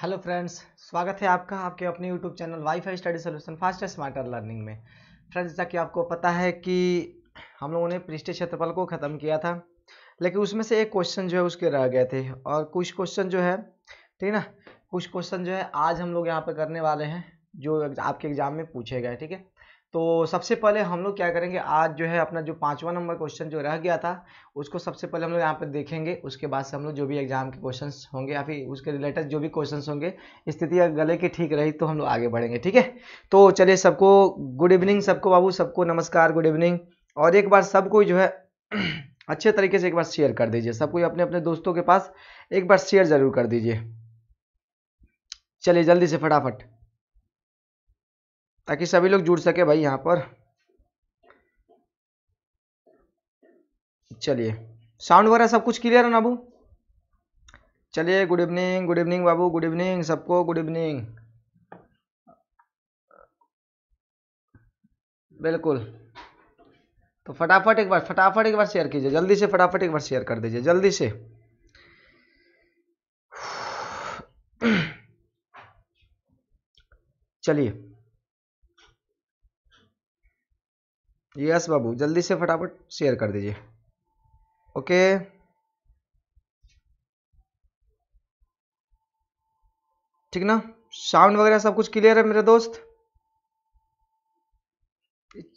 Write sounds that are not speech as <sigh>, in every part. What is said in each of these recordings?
hello friends स्वागत है आपका आपके अपने YouTube channel WiFi study solution fast smarter learning में फ्रेंड्स जैसा कि आपको पता है कि हम लोगों ने पृष्ठ क्षेत्रफल को ख़त्म किया था लेकिन उसमें से एक क्वेश्चन जो है उसके रह गए थे और कुछ क्वेश्चन जो है ठीक ना कुछ क्वेश्चन जो है आज हम लोग यहाँ पर करने वाले हैं जो आपके एग्ज़ाम में पूछे गए ठीक है तो सबसे पहले हम लोग क्या करेंगे आज जो है अपना जो पाँचवा नंबर क्वेश्चन जो रह गया था उसको सबसे पहले हम लोग यहाँ पर देखेंगे उसके बाद से हम लोग जो भी एग्जाम के क्वेश्चन होंगे या फिर उसके रिलेटेड जो भी क्वेश्चन होंगे स्थिति अगर गले की ठीक रही तो हम लोग आगे बढ़ेंगे ठीक है तो चलिए सबको गुड इवनिंग सबको बाबू सबको नमस्कार गुड इवनिंग और एक बार सबको जो है <clears throat> अच्छे तरीके से एक बार शेयर कर दीजिए सबको अपने अपने दोस्तों के पास एक बार शेयर जरूर कर दीजिए चलिए जल्दी से फटाफट ताकि सभी लोग जुड़ सके भाई यहाँ पर चलिए साउंड वगैरह सब कुछ क्लियर है ना बाबू चलिए गुड इवनिंग गुड इवनिंग बाबू गुड इवनिंग सबको गुड इवनिंग बिल्कुल तो फटाफट एक बार फटाफट एक बार शेयर कीजिए जल्दी से फटाफट एक बार शेयर कर दीजिए जल्दी से चलिए यस बाबू जल्दी से फटाफट शेयर कर दीजिए ओके ठीक ना साउंड वगैरह सब कुछ क्लियर है मेरे दोस्त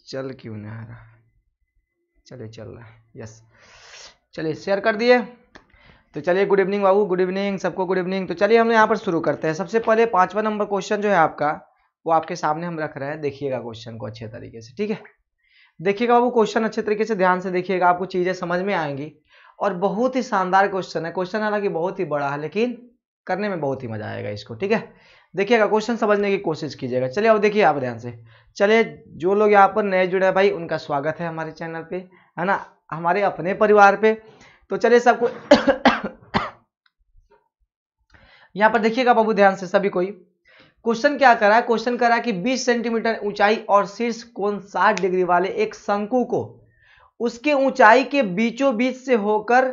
चल क्यों नहीं आ रहा चलिए चल रहा है यस चलिए शेयर कर दिए तो चलिए गुड इवनिंग बाबू गुड इवनिंग सबको गुड इवनिंग तो चलिए हम यहाँ पर शुरू करते हैं सबसे पहले पांचवा नंबर क्वेश्चन जो है आपका वो आपके सामने हम रख रहे हैं देखिएगा क्वेश्चन को अच्छे तरीके से ठीक है देखिएगा बाबू क्वेश्चन अच्छे तरीके से ध्यान से देखिएगा आपको चीज़ें समझ में आएंगी और बहुत ही शानदार क्वेश्चन है क्वेश्चन हालांकि बहुत ही बड़ा है लेकिन करने में बहुत ही मजा आएगा इसको ठीक है देखिएगा क्वेश्चन समझने की कोशिश कीजिएगा चलिए अब देखिए आप ध्यान से चलिए जो लोग यहाँ पर नए जुड़े भाई उनका स्वागत है हमारे चैनल पे है ना हमारे अपने परिवार पे तो चलिए सबको <coughs> यहाँ पर देखिएगा बाबू ध्यान से सभी कोई क्वेश्चन क्या करा है क्वेश्चन करा है कि 20 सेंटीमीटर ऊंचाई और शीर्ष कोण 60 डिग्री वाले एक शंकु को उसके ऊंचाई के बीचों बीच से होकर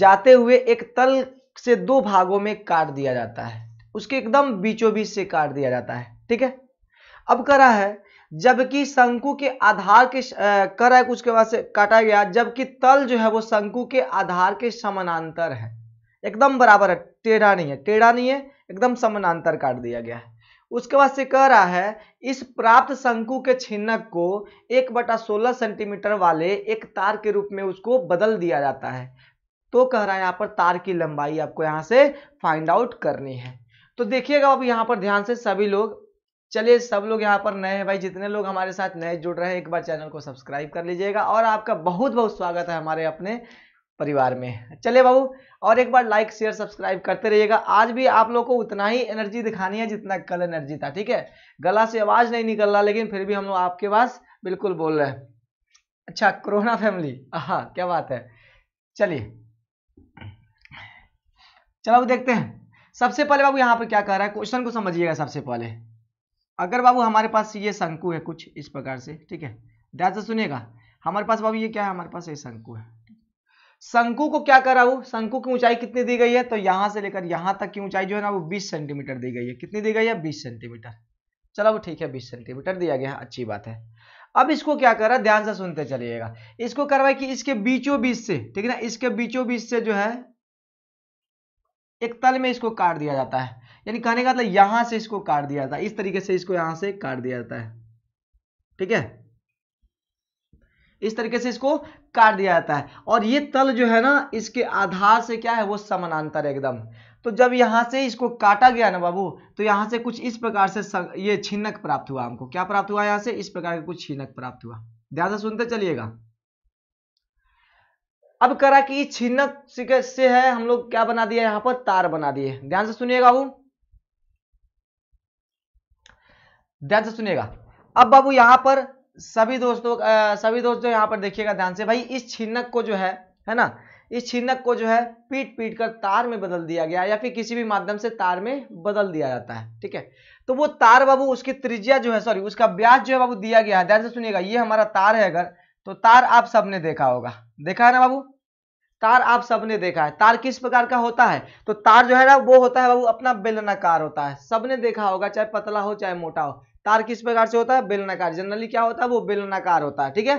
जाते हुए एक तल से दो भागों में काट दिया जाता है उसके एकदम बीचों बीच से काट दिया जाता है ठीक है अब करा है जबकि शंकु के आधार के करा है कुछ के बाद से काटा गया जबकि तल जो है वो शंकु के आधार के समानांतर है एकदम बराबर है टेढ़ा नहीं है टेढ़ा नहीं है एकदम समानांतर काट दिया गया है उसके बाद से कह रहा है इस प्राप्त शंकु के छिन्नक को एक बटा सोलह सेंटीमीटर वाले एक तार के रूप में उसको बदल दिया जाता है तो कह रहा है यहाँ पर तार की लंबाई आपको यहाँ से फाइंड आउट करनी है तो देखिएगा अब यहाँ पर ध्यान से सभी लोग चलिए सब लोग यहाँ पर नए हैं भाई जितने लोग हमारे साथ नए जुड़ रहे हैं एक बार चैनल को सब्सक्राइब कर लीजिएगा और आपका बहुत बहुत स्वागत है हमारे अपने परिवार में चले बाबू और एक बार लाइक शेयर सब्सक्राइब करते रहिएगा आज भी आप लोग को उतना ही एनर्जी दिखानी है जितना कल एनर्जी था ठीक है गला से आवाज़ नहीं निकल रहा लेकिन फिर भी हम लोग आपके पास बिल्कुल बोल रहे हैं अच्छा कोरोना फैमिली हाँ क्या बात है चलिए चलो अब देखते हैं सबसे पहले बाबू यहाँ पर क्या कह रहा है क्वेश्चन को समझिएगा सबसे पहले अगर बाबू हमारे पास ये शंकु है कुछ इस प्रकार से ठीक है ध्यान से सुनिएगा हमारे पास बाबू ये क्या है हमारे पास ये शंकु है शंकु को क्या करा वो शंकु की ऊंचाई कितनी दी गई है तो यहां से लेकर यहां तक की ऊंचाई जो है ना वो 20 सेंटीमीटर दी गई है कितनी दी गई है 20 सेंटीमीटर चलो वो ठीक है 20 सेंटीमीटर दिया गया अच्छी बात है अब इसको क्या करा ध्यान से सुनते चलिएगा इसको करवाए कि इसके बीचों बीच से ठीक है ना इसके बीचों बीच से जो है एक तल में इसको काट दिया जाता है यानी कहने का मतलब यहां से इसको काट दिया जाता है इस तरीके से इसको यहां से काट दिया जाता है ठीक है इस तरीके से इसको काट दिया जाता है और ये तल जो है ना इसके आधार से क्या है वो समानांतर एकदम तो जब यहाँ से इसको काटा गया ना बाबू तो यहाँ से कुछ इस प्रकार से ये छिन्नक प्राप्त हुआ हमको क्या प्राप्त हुआ यहाँ से इस प्रकार का कुछ छिन्नक प्राप्त हुआ ध्यान से सुनते चलिएगा अब करा कि छिन्नक से है हम लोग क्या बना दिया यहां पर तार बना दिए ध्यान से सुनिएगा बाबू ध्यान से सुनिएगा अब बाबू यहां पर सभी दोस्तों सभी दोस्त जो यहाँ पर देखिएगा ध्यान से भाई इस छिन्नक को जो है है ना इस छिन्नक को जो है पीट पीट कर तार में बदल दिया गया या फिर किसी भी माध्यम से तार में बदल दिया जाता है ठीक है तो वो तार बाबू उसकी त्रिज्या जो है सॉरी उसका ब्याज जो है बाबू दिया गया है ध्यान से सुनिएगा ये हमारा तार है अगर तो तार आप सबने देखा होगा देखा है ना बाबू तार आप सबने देखा है तार किस प्रकार का होता है तो तार जो है ना वो होता है बाबू अपना बेलनाकार होता है सबने देखा होगा चाहे पतला हो चाहे मोटा हो तार किस प्रकार से होता है बेलनाकार जनरली क्या होता है वो बेलनाकार होता है ठीक है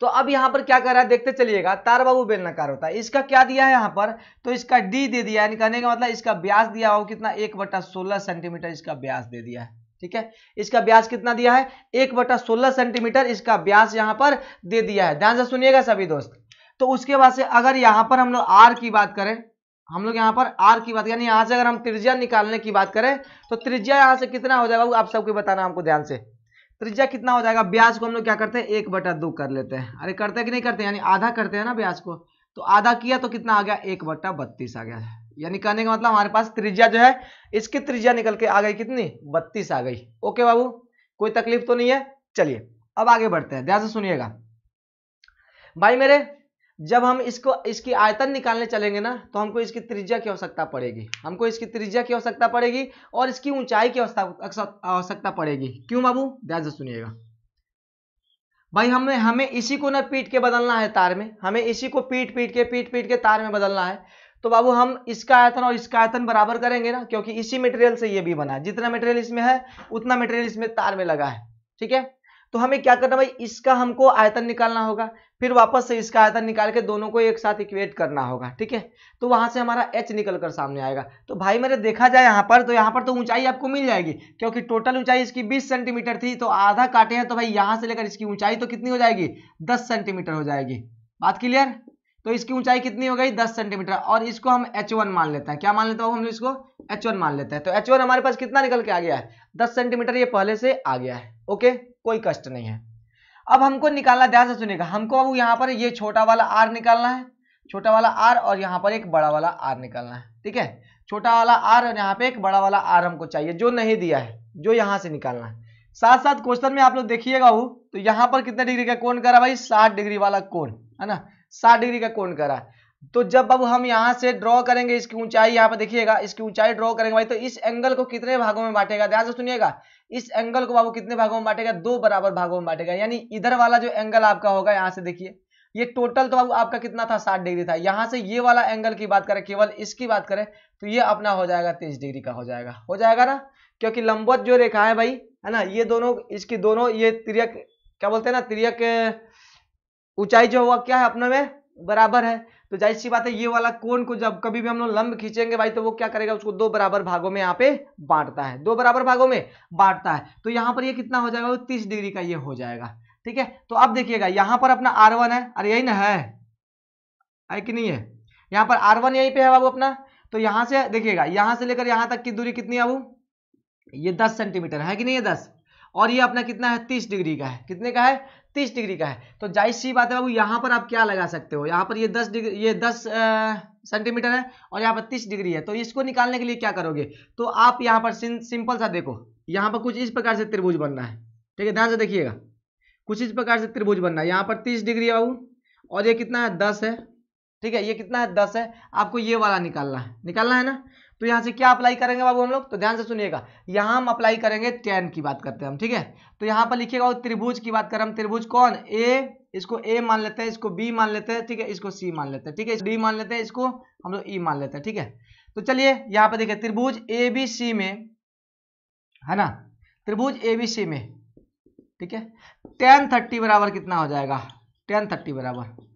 तो अब यहां पर क्या कर रहा है देखते चलिएगा तार बाबू बेलनाकार होता है इसका क्या दिया है यहां पर तो इसका डी दे दिया यानी कहने का मतलब इसका ब्यास दिया हो कितना एक बटा सोलह सेंटीमीटर इसका ब्यास दे दिया है ठीक है इसका ब्यास कितना दिया है एक बटा सोलह सेंटीमीटर इसका ब्यास यहां पर दे दिया है ध्यान से सुनिएगा सभी दोस्त तो उसके बाद से अगर यहां पर हम लोग आर की बात करें हम लोग यहाँ पर आर की बात यानी यहाँ से अगर हम त्रिज्या निकालने की बात करें तो त्रिज्या यहाँ से कितना हो जाएगा वो आप सबको बताना हमको ध्यान से त्रिज्या कितना हो जाएगा ब्याज को हम लोग क्या करते हैं एक बटा दो कर लेते हैं अरे करते कि नहीं करते यानी आधा करते हैं ना ब्याज को तो आधा किया तो कितना आ गया एक बटा बत्तीस आ गया यानी कहने का मतलब हमारे पास त्रिज्या जो है इसकी त्रिज्या निकल के आ गई कितनी बत्तीस आ गई ओके बाबू कोई तकलीफ तो नहीं है चलिए अब आगे बढ़ते हैं ध्यान से सुनिएगा भाई मेरे जब हम इसको इसकी आयतन निकालने चलेंगे ना तो हमको इसकी त्रिज्या की आवश्यकता पड़ेगी हमको इसकी त्रिज्या की आवश्यकता पड़ेगी और इसकी ऊंचाई की आवश्यकता पड़ेगी क्यों बाबू ध्यान से सुनिएगा भाई हमें हमें इसी को ना पीट के बदलना है तार में हमें इसी को पीट पीट के पीट पीट के तार में बदलना है तो बाबू हम इसका आयतन और इसका आयतन बराबर करेंगे ना क्योंकि इसी मटेरियल से ये भी बना है जितना मटेरियल इसमें है उतना मटेरियल इसमें तार में लगा है ठीक है तो हमें क्या करना भाई इसका हमको आयतन निकालना होगा फिर वापस से इसका आयतन निकाल के दोनों को एक साथ इक्वेट करना होगा ठीक है तो वहां से हमारा एच निकल कर सामने आएगा तो भाई मेरे देखा जाए यहाँ पर तो यहाँ पर तो ऊंचाई आपको मिल जाएगी क्योंकि टोटल ऊंचाई इसकी 20 सेंटीमीटर थी तो आधा काटे हैं तो भाई यहाँ से लेकर इसकी ऊंचाई तो कितनी हो जाएगी दस सेंटीमीटर हो जाएगी बात क्लियर तो इसकी ऊंचाई कितनी हो गई दस सेंटीमीटर और इसको हम एच मान लेते हैं क्या मान लेते हो हम इसको एच मान लेते हैं तो एच हमारे पास कितना निकल के आ गया है दस सेंटीमीटर ये पहले से आ गया है ओके कोई कष्ट नहीं है अब हमको निकालना ध्यान से सुनेगा हमको अब यहाँ पर ये छोटा वाला आर निकालना है छोटा वाला आर और यहाँ पर एक बड़ा वाला आर निकालना है ठीक है छोटा वाला आर और यहाँ पे एक बड़ा वाला आर हमको चाहिए जो नहीं दिया है जो यहाँ से निकालना है साथ साथ क्वेश्चन में आप लोग देखिएगा वो तो यहाँ पर कितने डिग्री का कोण करा भाई साठ डिग्री वाला कोण है ना साठ डिग्री का कोण करा तो जब बाबू हम यहाँ से ड्रॉ करेंगे इसकी ऊंचाई यहाँ पर देखिएगा इसकी ऊंचाई ड्रॉ करेंगे भाई तो इस एंगल को कितने भागों में बांटेगा ध्यान से सुनिएगा इस एंगल को बाबू कितने भागों में बांटेगा दो बराबर भागों में बांटेगा यानी इधर वाला जो एंगल आपका होगा यहाँ से देखिए ये टोटल तो बाबू आपका कितना था साठ डिग्री था यहाँ से ये वाला एंगल की बात करें केवल इसकी बात करें तो ये अपना हो जाएगा तीस डिग्री का हो जाएगा हो जाएगा ना क्योंकि लंबवत जो रेखा है भाई है ना ये दोनों इसकी दोनों ये त्रियक क्या बोलते हैं ना त्रियक ऊंचाई जो हुआ क्या है अपने में बराबर है तो जाहिर सी बात है ये वाला कोण को जब कभी भी हम लोग लंब खींचेंगे भाई तो वो क्या करेगा उसको दो बराबर भागों में यहाँ पे बांटता है दो बराबर भागों में बांटता है तो यहाँ पर ये कितना हो जाएगा वो तीस डिग्री का ये हो जाएगा ठीक है तो अब देखिएगा यहाँ पर अपना आर वन है अरे यही ना है है कि नहीं है यहाँ पर आर वन यहीं पे है बाबू अपना तो यहाँ से देखिएगा यहाँ से लेकर यहाँ तक की दूरी कितनी है बाबू ये दस सेंटीमीटर है कि नहीं है दस और ये अपना कितना है तीस डिग्री का है कितने का है तीस डिग्री का है तो जाहिर सी बात है बाबू यहाँ पर आप क्या लगा सकते हो यहाँ पर ये दस डिग्री ये दस सेंटीमीटर है और यहाँ पर तीस डिग्री है तो इसको निकालने के लिए क्या करोगे तो आप यहाँ पर सिंपल सा देखो यहाँ पर कुछ इस प्रकार से त्रिभुज बनना है ठीक है ध्यान से देखिएगा कुछ इस प्रकार से त्रिभुज बनना है यहाँ पर तीस डिग्री है बाबू और ये कितना है दस है ठीक है ये कितना है दस है आपको ये वाला निकालना है निकालना है ना तो यहां से क्या अप्लाई करेंगे बाबू हम लोग तो ध्यान से सुनिएगा यहां हम अप्लाई करेंगे टेन की बात करते हैं हम ठीक है तो यहां पर लिखिएगा त्रिभुज की बात करें हम त्रिभुज कौन ए इसको ए मान लेते हैं इसको बी मान लेते हैं ठीक है इसको सी मान लेते हैं ठीक है डी मान लेते हैं इसको हम लोग ई e मान लेते हैं ठीक है तो चलिए यहां पर देखिए त्रिभुज ए बी सी में है ना त्रिभुज ए बी सी में ठीक है टेन थर्टी बराबर कितना हो जाएगा टेन थर्टी बराबर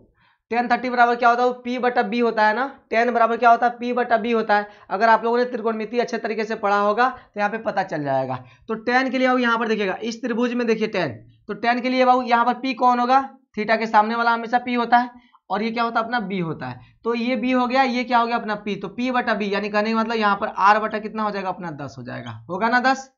टेन थर्टी बराबर क्या होता है पी बटा बी होता है ना टेन बराबर क्या होता है पी बटा बी होता है अगर आप लोगों ने त्रिकोणमिति अच्छे तरीके से पढ़ा होगा तो यहाँ पे पता चल जाएगा तो टेन के लिए अब यहाँ पर देखिएगा इस त्रिभुज में देखिए टेन तो टेन के लिए बाबू यहाँ पर पी कौन होगा थीटा के सामने वाला हमेशा पी होता है और ये क्या होता है अपना बी होता है तो ये बी हो गया ये क्या हो गया अपना पी तो पी बटा बी यानी कहने का मतलब यहाँ पर आर बटा कितना हो जाएगा अपना दस हो जाएगा होगा ना दस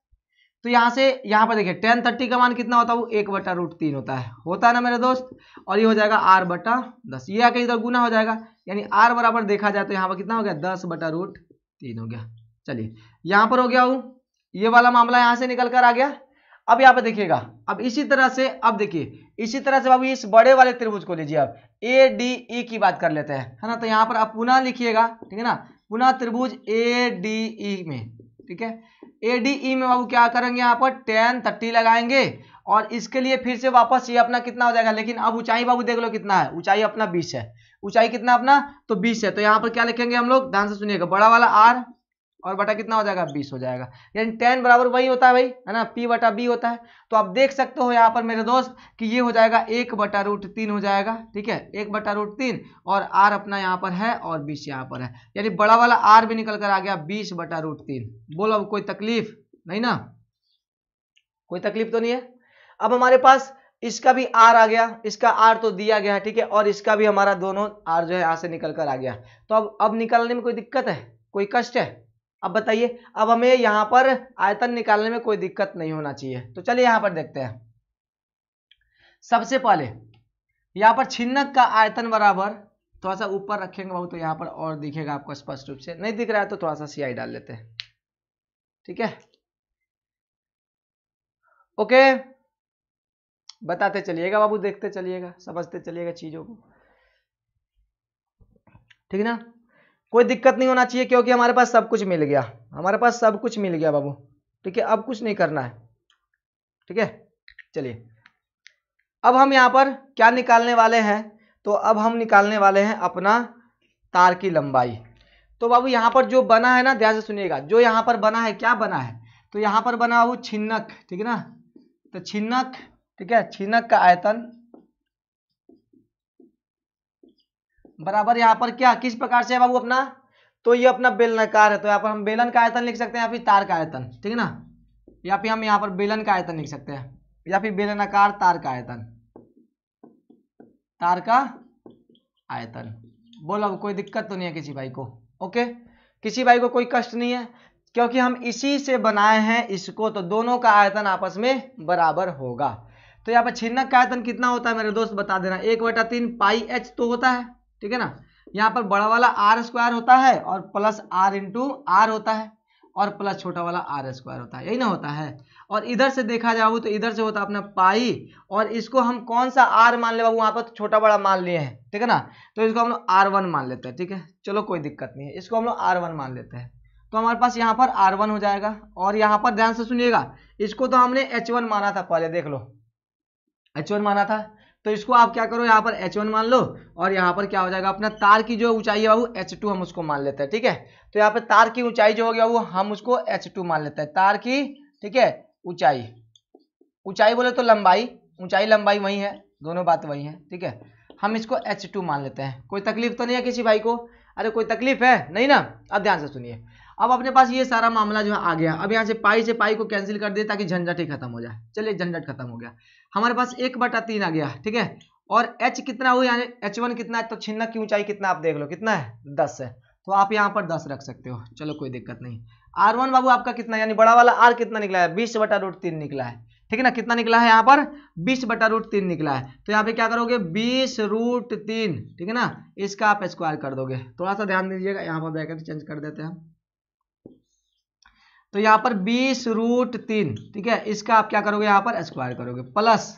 तो यहाँ से यहाँ पर देखिए टेन थर्टी का मान कितना होता है वो एक बटा रूट तीन होता है होता है ना मेरे दोस्त और ये हो जाएगा आर बटा दस ये आके इधर गुना हो जाएगा यानी आर बराबर देखा जाए तो यहाँ पर कितना हो गया दस बटा रूट तीन हो गया चलिए यहाँ पर हो गया वो ये वाला मामला यहाँ से निकल कर आ गया अब यहाँ पर देखिएगा अब इसी तरह से अब देखिए इसी तरह से बाबू इस बड़े वाले त्रिभुज को लीजिए अब ए डी ई की बात कर लेते हैं है ना तो यहाँ पर आप पुनः लिखिएगा ठीक है ना पुनः त्रिभुज ए डी ई में ठीक है ए डी ई में बाबू क्या करेंगे यहाँ पर टेन थर्टी लगाएंगे और इसके लिए फिर से वापस ये अपना कितना हो जाएगा लेकिन अब ऊंचाई बाबू देख लो कितना है ऊंचाई अपना बीस है ऊंचाई कितना अपना तो बीस है तो यहाँ पर क्या लिखेंगे हम लोग ध्यान से सुनिएगा बड़ा वाला आर और बटा कितना हो जाएगा बीस हो जाएगा यानी टेन बराबर वही होता है भाई है ना पी बटा बी होता है तो आप देख सकते हो यहाँ पर मेरे दोस्त कि ये हो जाएगा एक बटा रूट तीन हो जाएगा ठीक है एक बटा रूट तीन और आर अपना यहाँ पर है और बीस यहाँ पर है यानी बड़ा वाला आर भी निकल कर आ गया बीस बटा रूट तीन बोलो अब कोई तकलीफ नहीं ना कोई तकलीफ तो नहीं है अब हमारे पास इसका भी आर आ गया इसका आर तो दिया गया है ठीक है और इसका भी हमारा दोनों आर जो है यहाँ से निकल कर आ गया तो अब अब निकालने में कोई दिक्कत है कोई कष्ट है अब बताइए अब हमें यहां पर आयतन निकालने में कोई दिक्कत नहीं होना चाहिए तो चलिए यहां पर देखते हैं सबसे पहले यहां पर छिन्नक का आयतन बराबर थोड़ा सा ऊपर रखेंगे बाबू तो यहां पर और दिखेगा आपको स्पष्ट रूप से नहीं दिख रहा है तो थोड़ा सा सियाई डाल लेते हैं ठीक है ओके बताते चलिएगा बाबू देखते चलिएगा समझते चलिएगा चीजों को ठीक है ना कोई दिक्कत नहीं होना चाहिए क्योंकि हमारे पास सब कुछ मिल गया हमारे पास सब कुछ मिल गया बाबू ठीक है अब कुछ नहीं करना है ठीक है चलिए अब हम यहाँ पर क्या निकालने वाले हैं तो अब हम निकालने वाले हैं अपना तार की लंबाई तो बाबू यहाँ पर जो बना है ना ध्यान से सुनिएगा जो यहाँ पर बना है क्या बना है तो यहाँ पर बना बाबू छिन्नक ठीक है ना तो छिन्नक ठीक है छिन्नक का आयतन बराबर यहाँ पर क्या किस प्रकार से है बाबू अपना तो ये अपना बेलनाकार है तो यहाँ पर हम बेलन का आयतन लिख सकते हैं या फिर तार का आयतन ठीक है ना या फिर हम यहाँ पर बेलन का आयतन लिख सकते हैं या फिर बेलनाकार तार का आयतन तार का आयतन बोलो कोई दिक्कत तो नहीं है किसी भाई को ओके किसी भाई को कोई कष्ट नहीं है क्योंकि हम इसी से बनाए हैं इसको तो दोनों का आयतन आपस में बराबर होगा तो यहाँ पर छिन्नक का आयतन कितना होता है मेरे दोस्त बता देना एक बटा तीन पाई एच तो होता है ठीक है ना यहाँ पर बड़ा वाला आर स्क्वायर होता है और प्लस आर इंटू आर होता है और प्लस छोटा वाला आर स्क्वायर होता है यही ना होता है और इधर से देखा जाऊ तो इधर से होता है अपना पाई और इसको हम कौन सा आर मान ले बाबू वहां पर तो छोटा बड़ा मान लिए हैं ठीक है ना तो इसको हम लोग आर वन मान लेते हैं ठीक है चलो कोई दिक्कत नहीं है इसको हम लोग आर वन मान लेते हैं तो हमारे पास यहाँ पर आर वन हो जाएगा और यहाँ पर ध्यान से सुनिएगा इसको तो हमने एच वन माना था पहले देख लो एच वन माना था तो इसको आप क्या करो यहाँ पर एच वन मान लो और यहाँ पर क्या हो जाएगा अपना तार की जो ऊंचाई है बाबू एच टू हम उसको मान लेते हैं ठीक है तो यहाँ पर तार की ऊंचाई जो होगी वो हम उसको एच टू मान लेते हैं तार की ठीक है ऊंचाई ऊंचाई बोले तो लंबाई ऊंचाई लंबाई वही है दोनों बात वही है ठीक है हम इसको एच टू मान लेते हैं कोई तकलीफ तो नहीं है किसी भाई को अरे कोई तकलीफ है नहीं ना अब ध्यान से सुनिए अब अपने पास ये सारा मामला जो है आ गया अब यहाँ से पाई से पाई को कैंसिल कर दे ताकि झंझट ही खत्म हो जाए चलिए झंझट खत्म हो गया हमारे पास एक बटा तीन आ गया ठीक है और एच कितना हुआ यानी एच वन कितना है तो छिन्नक की ऊंचाई कितना आप देख लो कितना है दस है तो आप यहाँ पर दस रख सकते हो चलो कोई दिक्कत नहीं आर वन बाबू आपका कितना यानी बड़ा वाला आर कितना निकला है बीस बटा रूट तीन निकला है ठीक है ना कितना निकला है यहाँ पर बीस बटा रूट तीन निकला है तो यहाँ पे क्या करोगे बीस रूट तीन ठीक है ना इसका आप स्क्वायर कर दोगे थोड़ा सा ध्यान दीजिएगा यहाँ पर ब्रैकेट चेंज कर देते हैं तो यहां पर बीस रूट तीन ठीक है इसका आप क्या करोगे यहां पर स्क्वायर करोगे प्लस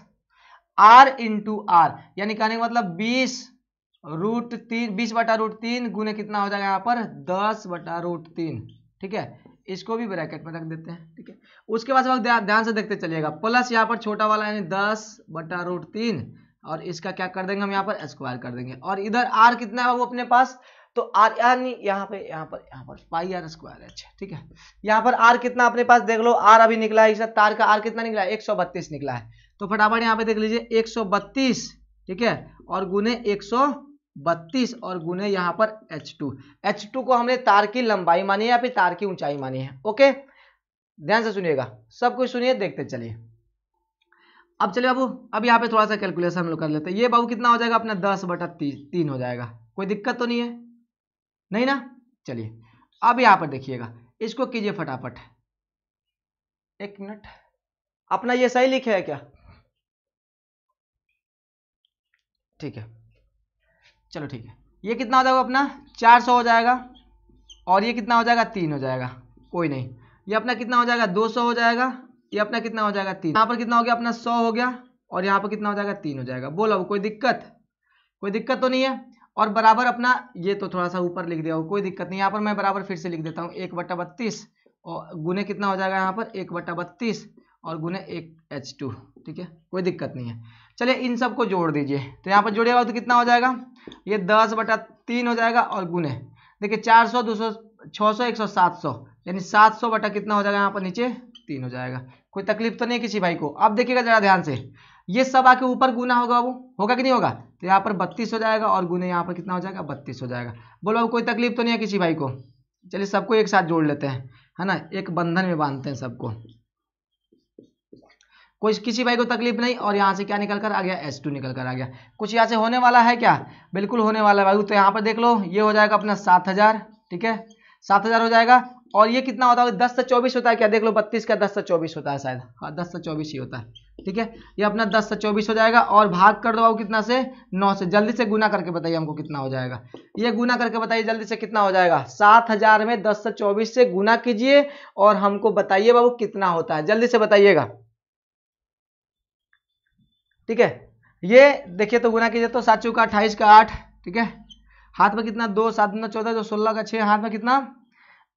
आर इंटू आर यानी कहने का मतलब बीस रूट तीन बीस बटा रूट तीन गुने कितना हो जाएगा यहां पर दस बटा रूट तीन ठीक है इसको भी ब्रैकेट में रख देते हैं ठीक है उसके बाद ध्यान से देखते चलिएगा प्लस यहाँ पर छोटा वाला यानी दस बटा रूट तीन और इसका क्या कर देंगे हम यहां पर स्क्वायर कर देंगे और इधर आर कितना है वो अपने पास तो आर यानी यहाँ पे यहाँ पर यहाँ पर पाई आर स्क्वायर एच ठीक है यहाँ पर आर कितना अपने पास देख लो आर अभी निकला है तार का आर कितना निकला है एक सौ बत्तीस निकला है तो फटाफट यहाँ पे देख लीजिए एक सौ बत्तीस ठीक है और गुने एक सौ बत्तीस और गुने यहाँ पर एच टू एच टू को हमने तार की लंबाई मानी है या फिर तार की ऊंचाई मानी है ओके ध्यान से सुनिएगा सब कुछ सुनिए देखते चलिए अब चलिए बाबू अब यहाँ पे थोड़ा सा कैलकुलेशन हम लोग कर लेते हैं ये बाबू कितना हो जाएगा अपना दस बटा तीन हो जाएगा कोई दिक्कत तो नहीं है नहीं ना चलिए अब यहाँ पर देखिएगा इसको कीजिए फटाफट एक मिनट अपना ये सही लिखे है क्या ठीक है चलो ठीक है ये कितना हो जाएगा अपना चार सौ हो जाएगा और ये कितना हो जाएगा तीन हो जाएगा कोई नहीं ये अपना कितना हो जाएगा दो सौ हो जाएगा ये अपना कितना हो जाएगा तीन यहाँ पर कितना हो गया अपना सौ हो गया और यहाँ पर कितना हो जाएगा तीन हो जाएगा बोलो कोई दिक्कत कोई दिक्कत तो नहीं है और बराबर अपना ये तो थोड़ा सा ऊपर लिख दिया हो कोई दिक्कत नहीं यहाँ पर मैं बराबर फिर से लिख देता हूँ एक बट्टा बत्तीस और गुने कितना हो जाएगा यहाँ पर एक बट्टा बत्तीस और गुने एक एच टू ठीक है कोई दिक्कत नहीं है चलिए इन सब को जोड़ दीजिए तो यहाँ पर जोड़ेगा तो कितना हो जाएगा ये दस बटा तीन हो जाएगा और गुने देखिए चार सौ दो सौ छः सौ एक सौ सात सौ यानी सात सौ बटा कितना हो जाएगा यहाँ पर नीचे तीन हो जाएगा कोई तकलीफ तो नहीं किसी भाई को अब देखिएगा ज़रा ध्यान से ये सब आके ऊपर गुना होगा वो होगा कि नहीं होगा तो यहाँ पर बत्तीस हो जाएगा और गुने यहाँ पर कितना हो जाएगा बत्तीस हो जाएगा बोलो कोई तकलीफ तो नहीं है किसी भाई को चलिए सबको एक साथ जोड़ लेते हैं है ना एक बंधन में बांधते हैं सबको कोई किसी भाई को तकलीफ नहीं और यहाँ से क्या निकल कर आ गया एस टू निकल कर आ गया कुछ यहाँ से होने वाला है क्या बिल्कुल होने वाला है भाई तो यहाँ पर देख लो ये हो जाएगा अपना सात हज़ार ठीक है सात हज़ार हो जाएगा और ये कितना होता है दस से चौबीस होता है क्या देख लो बत्तीस का दस से चौबीस होता है शायद हाँ दस से चौबीस ही होता है ठीक है ये अपना दस से चौबीस हो जाएगा और भाग कर दो कितना से नौ से जल्दी से गुना करके बताइए हमको कितना हो जाएगा ये गुना करके बताइए जल्दी से कितना हो जाएगा सात हजार में दस से चौबीस से गुना कीजिए और हमको बताइए बाबू कितना होता है जल्दी से बताइएगा ठीक है ये देखिए तो गुना कीजिए तो सात चौका अट्ठाईस का आठ ठीक है हाथ में कितना दो सात दुना चौदह दो सोलह का छह हाथ में कितना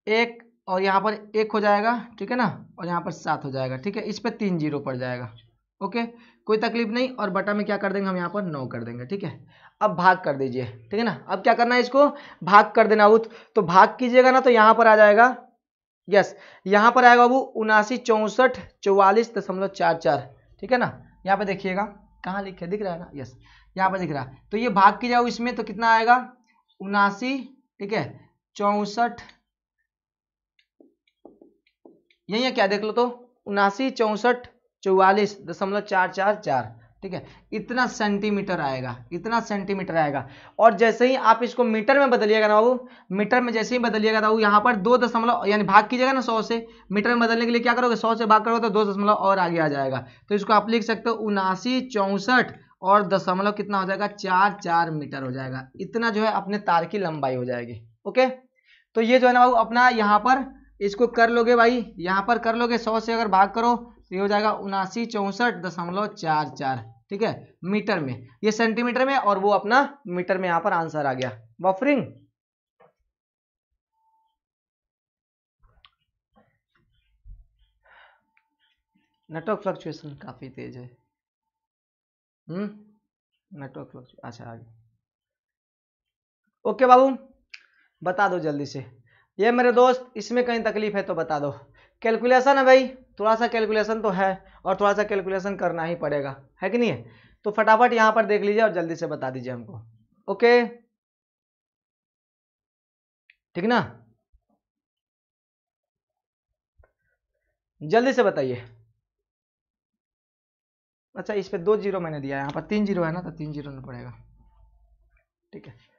एक और यहाँ पर एक हो जाएगा ठीक है ना और यहाँ पर सात हो जाएगा ठीक है इस पर तीन जीरो पड़ जाएगा ओके कोई तकलीफ नहीं और बटा में क्या कर देंगे हम यहाँ पर नौ कर देंगे ठीक है अब भाग कर दीजिए ठीक है ना अब क्या करना है इसको भाग कर देना उत तो भाग कीजिएगा ना तो यहाँ पर आ जाएगा यस यहाँ पर आएगा वो उनासी चौंसठ चौवालीस दशमलव चार चार ठीक है ना यहाँ पर देखिएगा कहाँ लिखे दिख रहा है ना यस यहाँ पर दिख रहा है तो ये भाग की जाओ इसमें तो कितना आएगा उनासी ठीक है चौंसठ यही है क्या देख लो तो उनासी चौंसठ चौवालीस दशमलव चार चार चार ठीक है इतना सेंटीमीटर आएगा इतना सेंटीमीटर आएगा और जैसे ही आप इसको मीटर में बदलिएगा ना वो मीटर में जैसे ही बदलिएगा ना वो यहाँ पर दो दशमलव यानी भाग कीजिएगा ना सौ से मीटर में बदलने के लिए क्या करोगे सौ से भाग करोगे तो दो दशमलव और आगे आ जाएगा तो इसको आप लिख सकते हो उनासी चौंसठ और दशमलव कितना हो जाएगा चार चार मीटर हो जाएगा इतना जो है अपने तार की लंबाई हो जाएगी ओके तो ये जो है ना वो अपना यहाँ पर इसको कर लोगे भाई यहाँ पर कर लोगे सौ से अगर भाग करो तो ये हो जाएगा उनासी चौंसठ दशमलव चार चार ठीक है मीटर में ये सेंटीमीटर में और वो अपना मीटर में यहाँ पर आंसर आ गया बफरिंग नेटवर्क फ्लक्चुएशन काफी तेज है हम्म नेटवर्क फ्लक्चुएशन अच्छा आगे ओके बाबू बता दो जल्दी से ये मेरे दोस्त इसमें कहीं तकलीफ है तो बता दो कैलकुलेशन है भाई थोड़ा सा कैलकुलेशन तो है और थोड़ा सा कैलकुलेशन करना ही पड़ेगा है कि नहीं है तो फटाफट यहाँ पर देख लीजिए और जल्दी से बता दीजिए हमको ओके ठीक ना जल्दी से बताइए अच्छा इस पर दो जीरो मैंने दिया है यहाँ पर तीन जीरो है ना तो तीन जीरो ना पड़ेगा ठीक है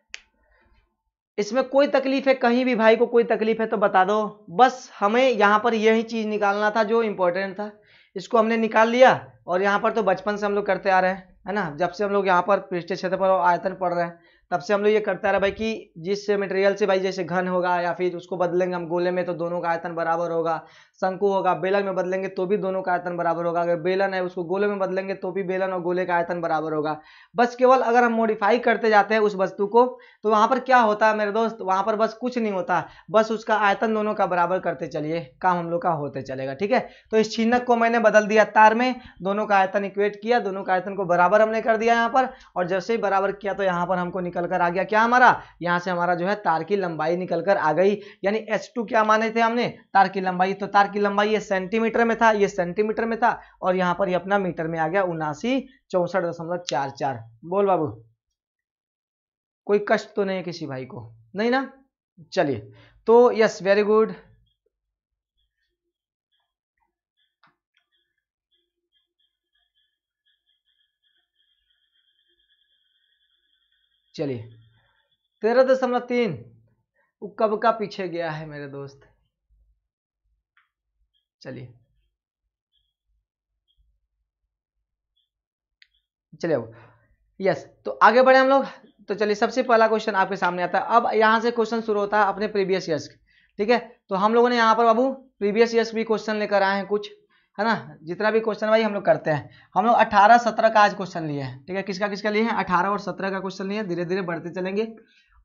इसमें कोई तकलीफ है कहीं भी भाई को कोई तकलीफ है तो बता दो बस हमें यहाँ पर यही चीज़ निकालना था जो इम्पोर्टेंट था इसको हमने निकाल लिया और यहाँ पर तो बचपन से हम लोग करते आ रहे हैं है ना जब से हम लोग यहाँ पर पृष्ठ क्षेत्र पर आयतन पढ़ रहे हैं तब से हम लोग ये करते रहे भाई कि जिस मटेरियल से भाई जैसे घन होगा या फिर उसको बदलेंगे हम गोले में तो दोनों का आयतन बराबर होगा शंकु होगा बेलन में बदलेंगे तो भी दोनों का आयतन बराबर होगा अगर बेलन है उसको गोले में बदलेंगे तो भी बेलन और गोले का आयतन बराबर होगा बस केवल अगर हम मॉडिफाई करते जाते हैं उस वस्तु को तो वहाँ पर क्या होता है मेरे दोस्त वहाँ पर बस कुछ नहीं होता बस उसका आयतन दोनों का बराबर करते चलिए काम हम लोग का होते चलेगा ठीक है तो इस छिन्नक को मैंने बदल दिया तार में दोनों का आयतन इक्वेट किया दोनों का आयतन को बराबर हमने कर दिया यहाँ पर और जैसे ही बराबर किया तो यहाँ पर हमको निकल निकल कर आ गया क्या हमारा यहाँ से हमारा जो है तार की लंबाई निकल कर आ गई यानी एच टू क्या माने थे हमने तार की लंबाई तो तार की लंबाई ये सेंटीमीटर में था ये सेंटीमीटर में था और यहाँ पर ये अपना मीटर में आ गया उनासी चौसठ दशमलव चार चार बोल बाबू कोई कष्ट तो नहीं है किसी भाई को नहीं ना चलिए तो यस वेरी गुड चलिए तेरह दशमलव तीन वो कब का पीछे गया है मेरे दोस्त चलिए चलिए अब यस तो आगे बढ़े हम लोग तो चलिए सबसे पहला क्वेश्चन आपके सामने आता है अब यहां से क्वेश्चन शुरू होता है अपने प्रीवियस ईयर्स ठीक है तो हम लोगों ने यहां पर बाबू प्रीवियस ईयर्स भी क्वेश्चन लेकर आए हैं कुछ है ना जितना भी क्वेश्चन भाई हम लोग करते हैं हम लोग अठारह सत्रह का आज क्वेश्चन लिए हैं ठीक है किसका किसका लिए हैं अठारह और सत्रह का क्वेश्चन लिए धीरे धीरे बढ़ते चलेंगे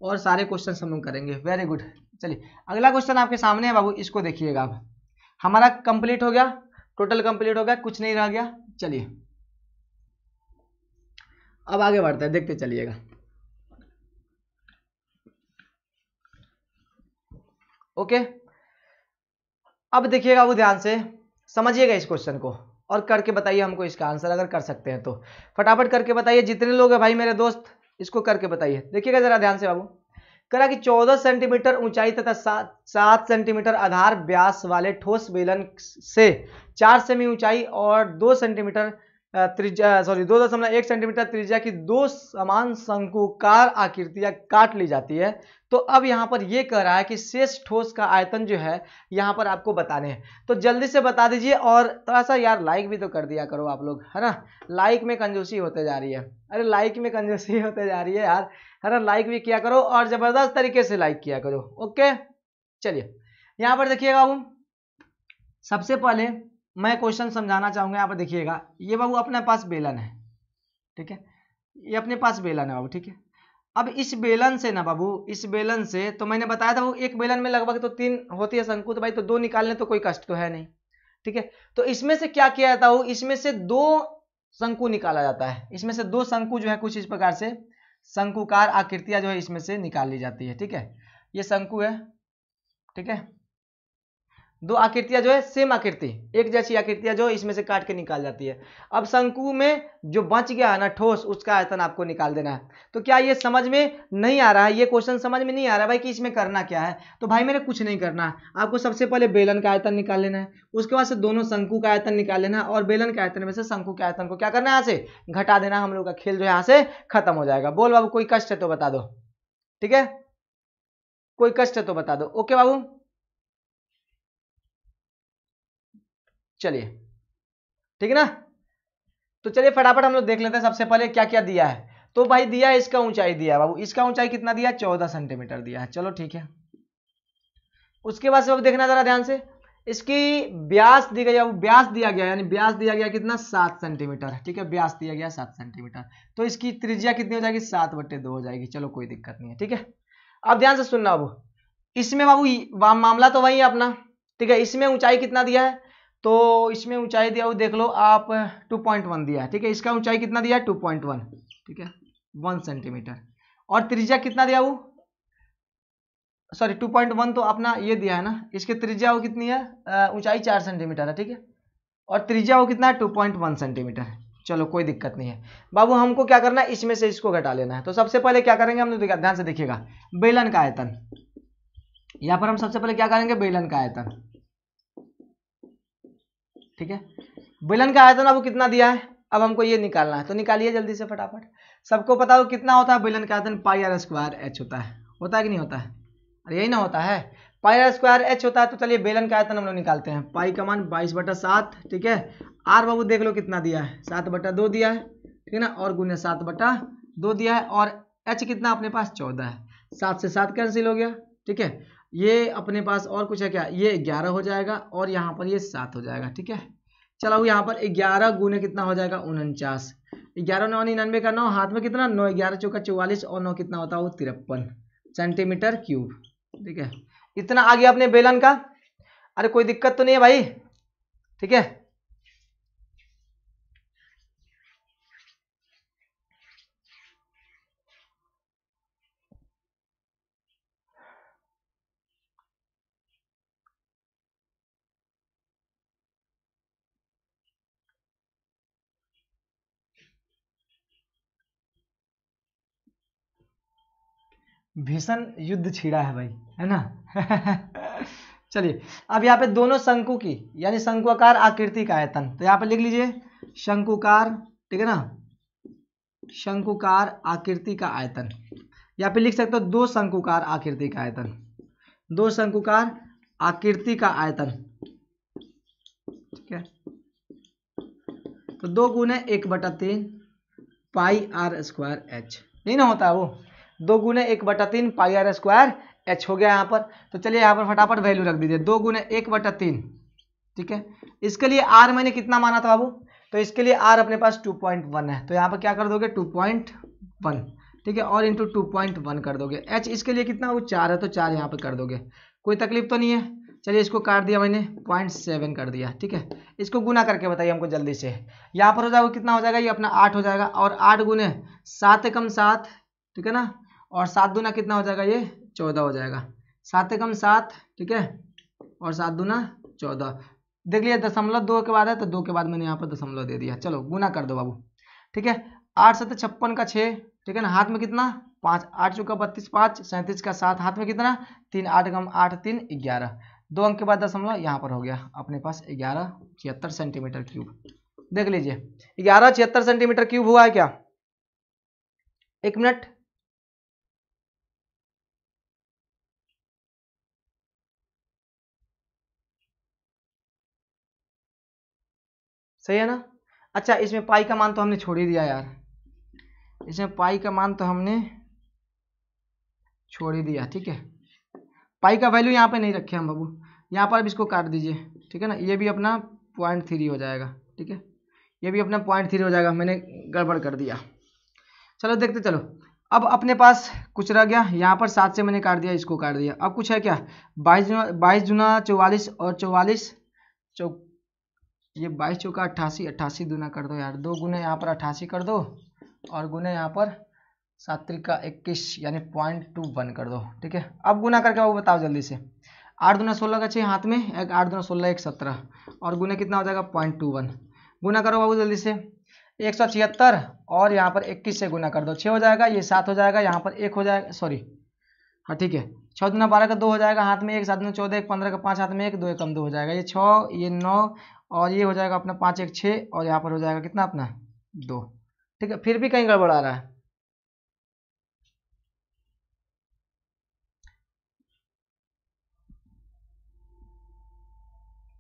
और सारे क्वेश्चन हम लोग करेंगे वेरी गुड चलिए अगला क्वेश्चन आपके सामने है बाबू इसको देखिएगा आप हमारा कंप्लीट हो गया टोटल कंप्लीट हो गया कुछ नहीं रह गया चलिए अब आगे बढ़ते हैं देखते चलिएगा ओके अब देखिएगा वो ध्यान से समझिएगा इस क्वेश्चन को और करके बताइए हमको इसका आंसर अगर कर सकते हैं तो फटाफट करके बताइए जितने लोग हैं भाई मेरे दोस्त इसको करके बताइए देखिएगा जरा ध्यान से बाबू करा कि 14 सेंटीमीटर ऊंचाई तथा सात सात सेंटीमीटर आधार व्यास वाले ठोस बेलन से 4 सेमी ऊंचाई और 2 सेंटीमीटर त्रिज्या सॉरी दो दशमलव एक सेंटीमीटर त्रिज्या की दो समान शंकुकार आकृतियां काट ली जाती है तो अब यहाँ पर यह कह रहा है कि शेष ठोस का आयतन जो है यहाँ पर आपको बताने हैं तो जल्दी से बता दीजिए और थोड़ा सा यार लाइक भी तो कर दिया करो आप लोग है ना लाइक में कंजूसी होते जा रही है अरे लाइक में कंजूसी <laughs> होते जा रही है यार है ना लाइक भी किया करो और ज़बरदस्त तरीके से लाइक किया करो ओके चलिए यहाँ पर देखिएगा वो सबसे पहले मैं क्वेश्चन समझाना चाहूँगा यहाँ पर देखिएगा ये बाबू अपने पास बेलन है ठीक है ये अपने पास बेलन है बाबू ठीक है अब इस बेलन से ना बाबू इस बेलन से तो मैंने बताया था वो एक बेलन में लगभग तो तीन होती है शंकु तो भाई तो दो निकालने तो कोई कष्ट तो है नहीं ठीक है तो इसमें से क्या किया जाता हो इसमें से दो शंकु निकाला जाता है इसमें से दो शंकु जो है कुछ इस प्रकार से शंकुकार आकृतियां जो है इसमें से निकाल ली जाती है ठीक है ये शंकु है ठीक है दो आकृतियां जो है सेम आकृति एक जैसी आकृतियां जो इसमें से काट के निकाल जाती है अब शंकु में जो बच गया है ना ठोस उसका आयतन आपको निकाल देना है तो क्या ये समझ में नहीं आ रहा है ये क्वेश्चन समझ में नहीं आ रहा है भाई कि इसमें करना क्या है तो भाई मेरे कुछ नहीं करना है आपको सबसे पहले बेलन का आयतन निकाल लेना है उसके बाद से दोनों शंकु का आयतन निकाल लेना है और बेलन के आयतन में से शंकु के आयतन को क्या करना है यहाँ से घटा देना हम लोग का खेल जो है यहाँ से खत्म हो जाएगा बोल बाबू कोई कष्ट है तो बता दो ठीक है कोई कष्ट है तो बता दो ओके बाबू चलिए ठीक है ना तो चलिए फटाफट हम लोग देख लेते हैं सबसे पहले क्या क्या दिया है तो भाई दिया है इसका ऊंचाई दिया है बाबू इसका ऊंचाई कितना दिया चौदह सेंटीमीटर दिया है चलो ठीक है उसके बाद से अब देखना जरा ध्यान से इसकी ब्यास दी गई ब्यास दिया गया यानी ब्यास दिया गया कितना सात सेंटीमीटर ठीक है ब्यास दिया गया सात सेंटीमीटर तो इसकी त्रिज्या कितनी हो जाएगी सात बट्टे दो हो जाएगी चलो कोई दिक्कत नहीं है ठीक है अब ध्यान से सुनना बाबू इसमें बाबू मामला तो वही है अपना ठीक है इसमें ऊंचाई कितना दिया है तो इसमें ऊंचाई दिया हुआ देख लो आप 2.1 दिया है ठीक है इसका ऊंचाई कितना दिया है 2.1 ठीक है वन सेंटीमीटर और त्रिज्या कितना दिया वो सॉरी 2.1 तो अपना ये दिया है ना इसके त्रिज्या वो कितनी है ऊंचाई चार सेंटीमीटर है ठीक है और त्रिज्या वो कितना है वन सेंटीमीटर चलो कोई दिक्कत नहीं है बाबू हमको क्या करना है इसमें से इसको घटा लेना है तो सबसे पहले क्या करेंगे हम ध्यान से देखिएगा बेलन का आयतन यहाँ पर हम सबसे पहले क्या करेंगे बेलन का आयतन ठीक है बेलन का आयतन अब कितना दिया है अब हमको ये निकालना है तो निकालिए जल्दी से फटाफट सबको पता हो कितना होता है बेलन का आयतन पाई आर स्क्वायर एच होता है होता है कि नहीं होता है अरे यही ना होता है पाई आर स्क्वायर एच होता है तो चलिए बेलन का आयतन हम लोग निकालते हैं पाई का मान बाईस बटा सात ठीक है आर बाबू देख लो कितना दिया है सात बटा दो दिया है ठीक है ना और गुने सात बटा दो दिया है और एच कितना अपने पास चौदह है सात से सात कैंसिल हो गया ठीक है ये अपने पास और कुछ है क्या ये ग्यारह हो जाएगा और यहाँ पर ये सात हो जाएगा ठीक है चलो यहाँ पर ग्यारह गुने कितना हो जाएगा उनचास ग्यारह नौ निन्यानवे का नौ हाथ में कितना नौ ग्यारह चौका चौवालीस और नौ कितना होता है वो तिरपन सेंटीमीटर क्यूब ठीक है इतना आ गया अपने बेलन का अरे कोई दिक्कत तो नहीं है भाई ठीक है भीषण युद्ध छिड़ा है भाई है ना <laughs> चलिए अब यहाँ पे दोनों शंकु की यानी शंकुकार आकृति का आयतन तो यहाँ पे लिख लीजिए शंकुकार ठीक है ना शंकुकार आकृति का आयतन यहाँ पे लिख सकते हो दो शंकुकार आकृति का आयतन दो शंकुकार आकृति का आयतन ठीक है तो दो गुने एक बटा तीन पाई आर स्क्वायर एच यही ना होता है वो दो गुने एक बटा तीन पाई आर स्क्वायर एच हो गया यहाँ पर तो चलिए यहाँ पर फटाफट वैल्यू रख दीजिए दो गुने एक बटा तीन ठीक है इसके लिए आर मैंने कितना माना था बाबू तो इसके लिए आर अपने पास टू पॉइंट वन है तो यहाँ पर क्या कर दोगे टू पॉइंट वन ठीक है और इंटू टू पॉइंट वन कर दोगे एच इसके लिए कितना वो चार है तो चार यहाँ पर कर दोगे कोई तकलीफ तो नहीं है चलिए इसको काट दिया मैंने पॉइंट सेवन कर दिया ठीक है इसको गुना करके बताइए हमको जल्दी से यहाँ पर हो जाएगा कितना हो जाएगा ये अपना आठ हो जाएगा और आठ गुने सात कम सात ठीक है ना और सात दूना कितना हो जाएगा ये चौदह हो जाएगा सात एकम सात ठीक है और सात दूना चौदह देख लिया दशमलव दो के बाद है तो दो के बाद मैंने यहाँ पर दशमलव दे दिया चलो गुना कर दो बाबू ठीक है आठ सत छप्पन का छः ठीक है ना हाथ में कितना पाँच आठ चौका बत्तीस पाँच सैंतीस का सात हाथ में कितना तीन आठ कम आठ तीन ग्यारह दो अंक के बाद दशमलव यहाँ पर हो गया अपने पास ग्यारह छिहत्तर सेंटीमीटर क्यूब देख लीजिए ग्यारह छिहत्तर सेंटीमीटर क्यूब हुआ है क्या एक मिनट सही है ना अच्छा इसमें पाई का मान तो हमने छोड़ ही दिया यार इसमें पाई का मान तो हमने छोड़ ही दिया ठीक है पाई का वैल्यू यहाँ पे नहीं रखे हम बाबू यहाँ पर अब इसको काट दीजिए ठीक है ना ये भी अपना पॉइंट थ्री हो जाएगा ठीक है ये भी अपना पॉइंट थ्री हो जाएगा मैंने गड़बड़ कर दिया चलो देखते चलो अब अपने पास कुछ रह गया यहाँ पर सात से मैंने काट दिया इसको काट दिया अब कुछ है क्या बाईस जुना बाईस जुना चौवालीस और चौवालीस चौ ये बाईस चौका अट्ठासी अट्ठासी दुना कर दो यार दो गुने यहाँ पर अट्ठासी कर दो और गुने यहाँ पर सात्रिक का इक्कीस यानी पॉइंट टू वन कर दो ठीक है अब गुना करके वो बताओ जल्दी से आठ दुना सोलह का चाहिए हाथ में एक आठ दुना सोलह एक सत्रह और गुने कितना हो जाएगा पॉइंट टू वन गुना करो बाबू जल्दी से एक सौ छिहत्तर और यहाँ पर इक्कीस से गुना कर दो छः हो जाएगा ये सात हो जाएगा यहाँ पर एक हो जाएगा सॉरी हाँ ठीक है छः दुना बारह का दो हो जाएगा हाथ में एक सात दुना चौदह एक पंद्रह का पाँच हाथ में एक दो एक कम दो हो जाएगा ये छः ये नौ और ये हो जाएगा अपना पाँच एक छः और यहाँ पर हो जाएगा कितना अपना दो ठीक है फिर भी कहीं गड़बड़ आ रहा है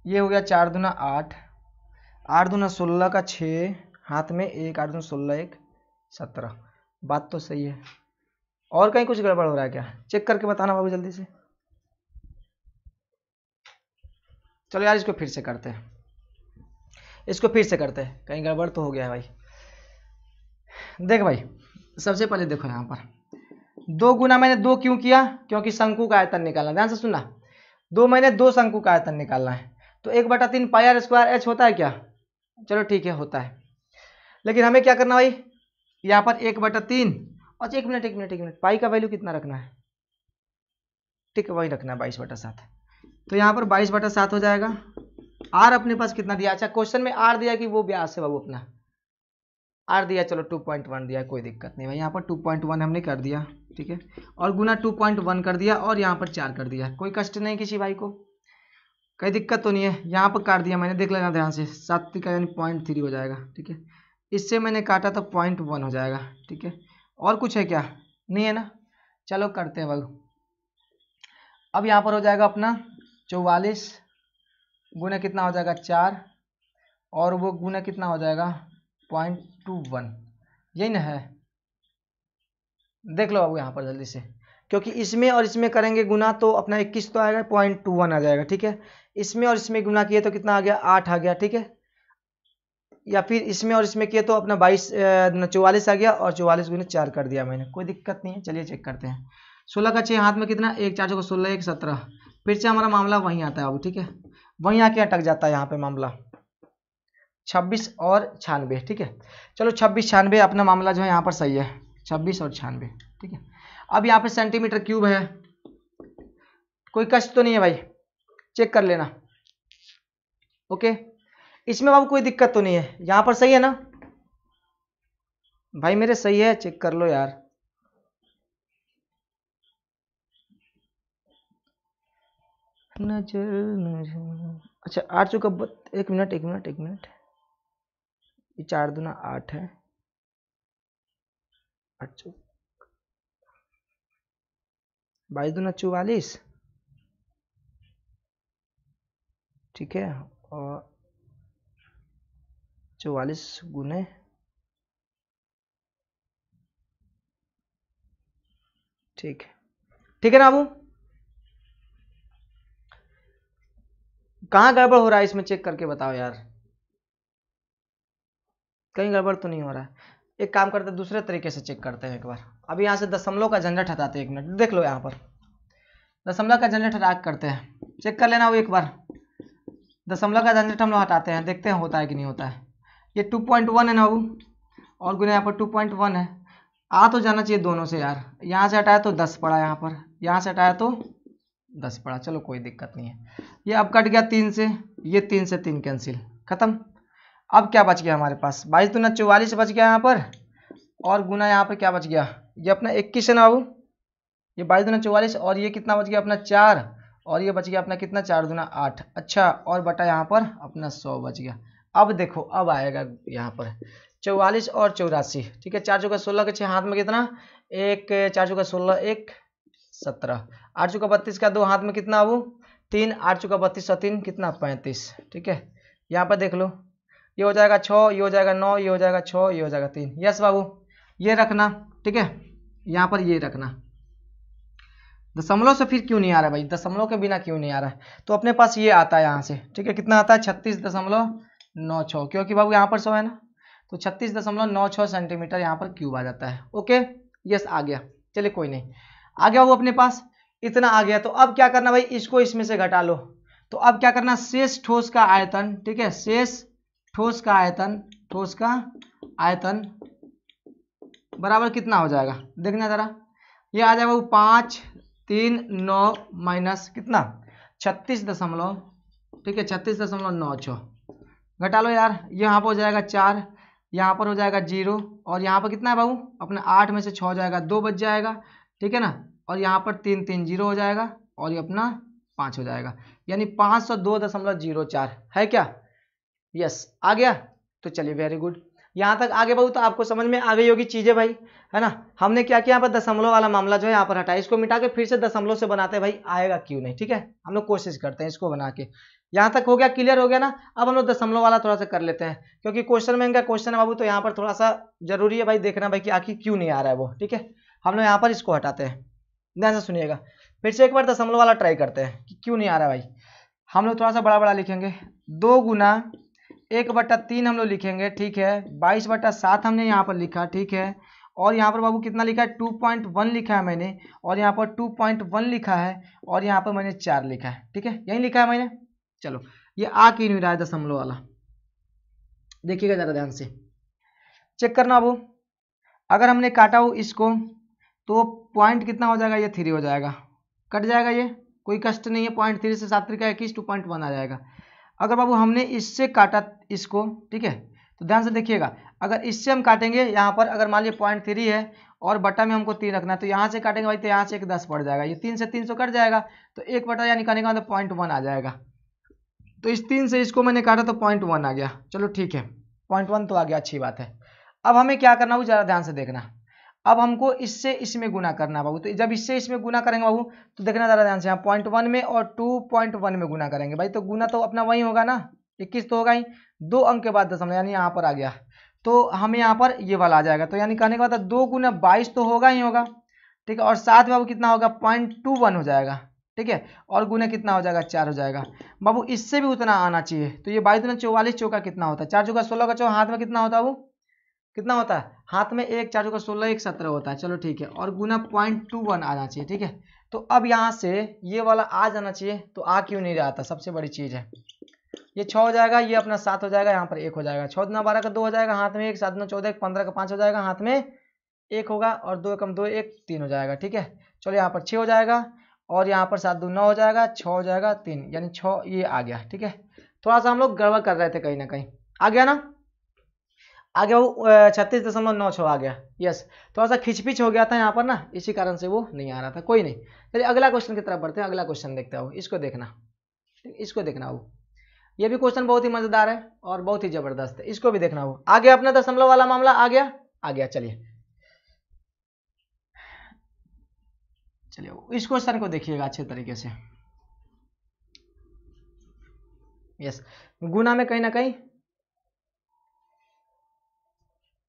ये हो गया चार दुना आठ आठ दुना सोलह का छः हाथ में एक आठ दुना सोलह एक सत्रह बात तो सही है और कहीं कुछ गड़बड़ हो रहा है क्या चेक करके बताना बाबू जल्दी से चलो यार इसको फिर से करते हैं इसको फिर से करते हैं कहीं गड़बड़ तो हो गया है भाई देख भाई सबसे पहले देखो यहाँ पर दो गुना मैंने दो क्यों किया क्योंकि शंकु का आयतन निकालना ध्यान से सुनना दो मैंने दो शंकु का आयतन निकालना है तो एक बटा तीन पाई आर स्क्वायर एच होता है क्या चलो ठीक है होता है लेकिन हमें क्या करना भाई यहाँ पर एक बटा तीन और एक मिनट एक मिनट एक मिनट पाई का वैल्यू कितना रखना है ठीक है वही रखना है बाईस बटा सात तो यहाँ पर बाईस बटा सात हो जाएगा आर अपने पास कितना दिया अच्छा क्वेश्चन में आर दिया कि वो ब्यास है बाबू अपना आर दिया चलो टू पॉइंट वन दिया कोई दिक्कत नहीं भाई यहाँ पर टू पॉइंट वन हमने कर दिया ठीक है और गुना टू पॉइंट वन कर दिया और यहाँ पर चार कर दिया कोई कष्ट नहीं किसी भाई को कोई दिक्कत तो नहीं है यहाँ पर काट दिया मैंने देख लेना ध्यान से सात का यानी पॉइंट थ्री हो जाएगा ठीक है इससे मैंने काटा तो पॉइंट वन हो जाएगा ठीक है और कुछ है क्या नहीं है ना चलो करते हैं भाई अब यहाँ पर हो जाएगा अपना चौवालीस गुना कितना हो जाएगा चार और वो गुना कितना हो जाएगा पॉइंट टू वन यही ना है देख लो बाबू यहाँ पर जल्दी से क्योंकि इसमें और इसमें करेंगे गुना तो अपना इक्कीस तो आएगा पॉइंट टू वन आ जाएगा ठीक है इसमें और इसमें गुना किए तो कितना आ गया आठ आ गया ठीक है या फिर इसमें और इसमें किए तो अपना बाईस चौवालीस आ गया और चौवालीस गुना चार कर दिया मैंने कोई दिक्कत नहीं है चलिए चेक करते हैं सोलह का छः हाथ में कितना एक चार चौक सोलह एक सत्रह फिर से हमारा मामला वहीं आता है अब ठीक है वहीं आके अटक जाता है यहाँ पे मामला 26 और छियानवे ठीक है चलो 26 छियानवे अपना मामला जो है यहाँ पर सही है 26 और छियानवे ठीक है अब यहाँ पे सेंटीमीटर क्यूब है कोई कष्ट तो नहीं है भाई चेक कर लेना ओके इसमें बाबू कोई दिक्कत तो नहीं है यहाँ पर सही है ना भाई मेरे सही है चेक कर लो यार नजर अच्छा आठ चौका बत एक मिनट एक मिनट एक मिनट ये चार दुना आठ है आठ चौक बाईस दुना चौवालीस ठीक है और चौवालीस गुने ठीक है ठीक है ना बाबू कहाँ गड़बड़ हो रहा है इसमें चेक करके बताओ यार कहीं गड़बड़ तो नहीं हो रहा है एक काम करते हैं दूसरे तरीके से चेक करते हैं एक बार अभी यहाँ से दशमलव का झंझट हटाते हैं एक मिनट देख लो यहाँ पर दशमलव का झंझट हटा करते हैं चेक कर लेना वो एक बार दशमलव का झंझट हम लोग हटाते हैं देखते हैं होता है कि नहीं होता है ये टू पॉइंट वन है ना वो और गुना यहाँ पर टू पॉइंट वन है आ तो जाना चाहिए दोनों से यार यहाँ से हटाया तो दस पड़ा यहाँ पर यहाँ से हटाया तो दस पड़ा चलो कोई दिक्कत नहीं है ये अब कट गया तीन से ये तीन से तीन कैंसिल ख़त्म अब क्या बच गया हमारे पास बाईस दुना चौवालीस बच गया यहाँ पर और गुना यहाँ पर क्या बच गया ये अपना इक्कीस है ना बाबू ये बाईस दुना चौवालीस और ये कितना बच गया अपना चार और ये बच गया अपना कितना चार दुना आठ अच्छा और बटा यहाँ पर अपना सौ बच गया अब देखो अब आएगा यहाँ पर चौवालीस और चौरासी ठीक है चार चौका सोलह के छः हाथ में कितना एक चार चौका सोलह एक सत्रह आठ चुका बत्तीस का दो हाथ में कितना वो तीन आठ चुका बत्तीस और तीन कितना पैंतीस ठीक है यहाँ पर देख लो ये हो जाएगा छः ये हो जाएगा नौ ये हो जाएगा छः ये हो जाएगा तीन यस बाबू ये रखना ठीक है यहाँ पर ये रखना दशमलव से फिर क्यों नहीं आ रहा भाई दशमलव के बिना क्यों नहीं आ रहा है तो अपने पास ये आता है यहाँ से ठीक है कितना आता है छत्तीस दशमलव नौ छः क्योंकि बाबू यहाँ पर सौ है ना तो छत्तीस दशमलव नौ छः सेंटीमीटर यहाँ पर क्यूब आ जाता है ओके यस आ गया चलिए कोई नहीं आ गया वो अपने पास इतना आ गया तो अब क्या करना भाई इसको इसमें से घटा लो तो अब क्या करना शेष ठोस का आयतन ठीक है शेष ठोस का आयतन ठोस का आयतन बराबर कितना हो जाएगा देखना ज़रा ये आ जाएगा वो पाँच तीन नौ माइनस कितना छत्तीस दशमलव ठीक है छत्तीस दशमलव नौ छः घटा लो यार यहाँ पर हो जाएगा चार यहाँ पर हो जाएगा जीरो और यहाँ पर कितना है बाबू अपना आठ में से छः हो जाएगा दो बच जाएगा ठीक है ना और यहाँ पर तीन तीन जीरो हो जाएगा और ये अपना पाँच हो जाएगा यानी पाँच सौ दो दशमलव जीरो चार है क्या यस आ गया तो चलिए वेरी गुड यहाँ तक आगे बहुत तो आपको समझ में आ गई होगी चीज़ें भाई है ना हमने क्या किया यहाँ पर दशमलव वाला मामला जो है यहाँ पर हटाया इसको मिटा के फिर से दशमलव से बनाते हैं भाई आएगा क्यों नहीं ठीक है हम लोग कोशिश करते हैं इसको बना के यहाँ तक हो गया क्लियर हो गया ना अब हम लोग दशमलव वाला थोड़ा सा कर लेते हैं क्योंकि क्वेश्चन में इनका क्वेश्चन है बाबू तो यहाँ पर थोड़ा सा जरूरी है भाई देखना भाई कि आखिर क्यों नहीं आ रहा है वो ठीक है हम लोग यहाँ पर इसको हटाते हैं ध्यान से सुनिएगा फिर से एक बार दशमलव वाला ट्राई करते हैं कि क्यों नहीं आ रहा भाई हम लोग थोड़ा सा बड़ा बड़ा लिखेंगे दो गुना एक बट्टा तीन हम लोग लिखेंगे ठीक है बाईस बट्टा सात हमने यहाँ पर लिखा ठीक है और यहाँ पर बाबू कितना लिखा है टू पॉइंट वन लिखा है मैंने और यहाँ पर टू पॉइंट वन लिखा है और यहाँ पर मैंने चार लिखा है ठीक है यही लिखा है मैंने चलो ये आ क्यों नहीं रहा है दशमलव वाला देखिएगा ज़रा ध्यान से चेक करना बाबू अगर हमने काटा हो इसको तो पॉइंट कितना हो जाएगा ये थ्री हो जाएगा कट जाएगा ये कोई कष्ट नहीं है पॉइंट थ्री से सात का इक्कीस टू पॉइंट वन आ जाएगा अगर बाबू हमने इससे काटा इसको ठीक है तो ध्यान से देखिएगा अगर इससे हम काटेंगे यहाँ पर अगर मान लीजिए पॉइंट थ्री है और बटा में हमको तीन रखना है तो यहाँ से काटेंगे भाई तो यहाँ से एक दस पड़ जाएगा ये तीन से तीन सौ कट जाएगा तो एक बटा यहाँ निकालने का मतलब पॉइंट वन आ जाएगा तो इस तीन से इसको मैंने काटा तो पॉइंट वन आ गया चलो ठीक है पॉइंट वन तो आ गया अच्छी बात है अब हमें क्या करना वो ज़्यादा ध्यान से देखना अब हमको इससे इसमें गुना करना बाबू तो जब इससे इसमें गुना करेंगे बाबू तो देखना ज़रा ध्यान से यहाँ पॉइंट वन में और टू पॉइंट वन में गुना करेंगे भाई तो गुना तो अपना वही होगा ना इक्कीस तो होगा ही दो अंक के बाद दशमलव यानी यहाँ पर आ गया तो हमें यहाँ पर ये वाला आ जाएगा तो यानी कहने का बाद मतलब दो गुना बाईस तो होगा ही होगा ठीक है और साथ में बाबू कितना होगा पॉइंट टू वन हो जाएगा ठीक है और गुना कितना हो जाएगा चार हो जाएगा बाबू इससे भी उतना आना चाहिए तो ये बाईस दुना चौवालीस चौका कितना होता है चार चौका सोलह का चौ हाथ में कितना होता है वो कितना होता है हाथ में एक चार का सोलह एक सत्रह होता है चलो ठीक है और गुना पॉइंट टू वन आना चाहिए ठीक है तो अब यहाँ से ये वाला आ जाना चाहिए तो आ क्यों नहीं रहा था सबसे बड़ी चीज़ है ये छः हो जाएगा ये अपना सात हो जाएगा यहाँ पर एक हो जाएगा छः दुना बारह का दो हो जाएगा हाथ में एक सात दुना चौदह एक पंद्रह का पाँच हो जाएगा हाथ में एक होगा और दो कम दो एक तीन हो जाएगा ठीक है चलो यहाँ पर छः हो जाएगा और यहाँ पर सात दो नौ हो जाएगा छः हो जाएगा तीन यानी छः ये आ गया ठीक है थोड़ा सा हम लोग गड़बड़ कर रहे थे कहीं ना कहीं आ गया ना आ गया वो छत्तीस दशमलव नौ छः आ गया यस थोड़ा सा खिचपिच हो गया था यहाँ पर ना इसी कारण से वो नहीं आ रहा था कोई नहीं चलिए अगला क्वेश्चन की तरफ बढ़ते हैं अगला क्वेश्चन देखते हो इसको देखना इसको देखना वो ये भी क्वेश्चन बहुत ही मजेदार है और बहुत ही जबरदस्त है इसको भी देखना वो आ गया अपना दशमलव वाला मामला आ गया आ गया चलिए चलिए इस क्वेश्चन को देखिएगा अच्छे तरीके से यस गुना में कहीं ना कहीं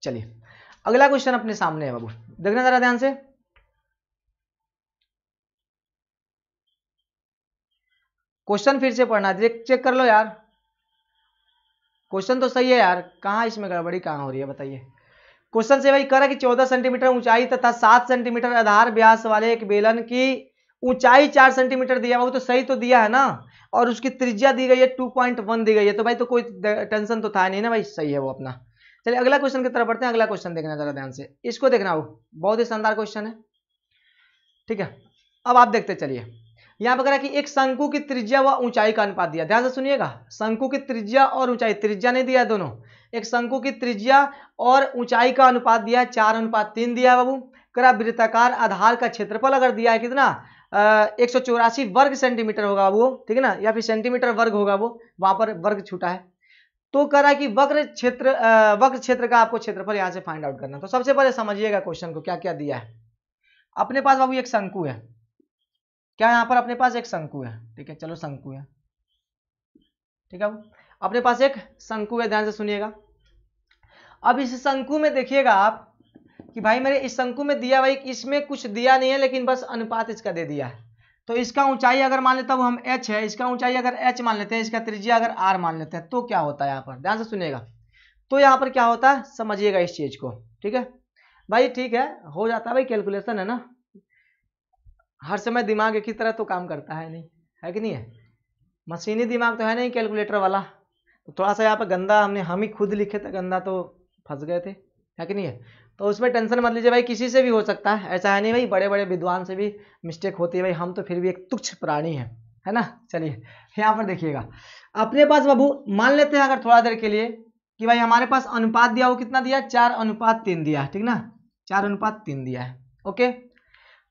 चलिए अगला क्वेश्चन अपने सामने है बाबू देखना जरा ध्यान से क्वेश्चन फिर से पढ़ना चेक कर लो यार क्वेश्चन तो सही है यार कहाँ इसमें गड़बड़ी कहाँ हो रही है बताइए क्वेश्चन से भाई करा कि 14 सेंटीमीटर ऊंचाई तथा 7 सेंटीमीटर आधार व्यास वाले एक बेलन की ऊंचाई 4 सेंटीमीटर दिया वो तो सही तो दिया है ना और उसकी त्रिज्या दी गई है 2.1 दी गई है तो भाई तो कोई टेंशन तो था नहीं ना भाई सही है वो अपना चलिए अगला क्वेश्चन की तरफ बढ़ते हैं अगला क्वेश्चन देखना जरा ध्यान से इसको देखना हो बहुत ही शानदार क्वेश्चन है ठीक है अब आप देखते चलिए यहाँ पर कह कि एक शंकु की त्रिज्या व ऊंचाई का अनुपात दिया ध्यान से सुनिएगा शंकु की त्रिज्या और ऊंचाई त्रिज्या नहीं दिया दोनों एक शंकु की त्रिज्या और ऊंचाई का अनुपात दिया है चार अनुपात तीन दिया है बाबू करा वृत्ताकार आधार का क्षेत्रफल अगर दिया है कितना एक वर्ग सेंटीमीटर होगा वो ठीक है ना या फिर सेंटीमीटर वर्ग होगा वो वहां पर वर्ग छूटा है तो कह रहा है कि वक्र क्षेत्र वक्र क्षेत्र का आपको क्षेत्रफल यहां से फाइंड आउट करना तो सबसे पहले समझिएगा क्वेश्चन को क्या क्या दिया है अपने पास बाबू एक शंकु है क्या यहां पर अपने पास एक शंकु है ठीक है चलो शंकु है ठीक है अपने पास एक शंकु है ध्यान से सुनिएगा अब इस शंकु में देखिएगा आप कि भाई मेरे इस शंकु में दिया भाई इसमें कुछ दिया नहीं है लेकिन बस अनुपात इसका दे दिया है तो इसका ऊंचाई अगर मान लेता वो हम एच है इसका ऊंचाई अगर एच मान लेते हैं इसका त्रिज्या अगर आर मान लेते हैं तो क्या होता है यहाँ पर ध्यान से सुनेगा तो यहाँ पर क्या होता है समझिएगा इस चीज़ को ठीक है भाई ठीक है हो जाता है भाई कैलकुलेशन है ना हर समय दिमाग एक ही तरह तो काम करता है नहीं है कि नहीं है मशीनी दिमाग तो है नहीं कैलकुलेटर वाला तो थोड़ा सा यहाँ पर गंदा हमने हम ही खुद लिखे थे गंदा तो फंस गए थे है कि नहीं है तो उसमें टेंशन मत लीजिए भाई किसी से भी हो सकता है ऐसा है नहीं भाई बड़े बड़े विद्वान से भी मिस्टेक होती है भाई हम तो फिर भी एक तुच्छ प्राणी है है ना चलिए यहाँ पर देखिएगा अपने पास बाबू मान लेते हैं अगर थोड़ा देर के लिए कि भाई हमारे पास अनुपात दिया हो कितना दिया चार अनुपात तीन दिया है ठीक ना चार अनुपात तीन दिया है ओके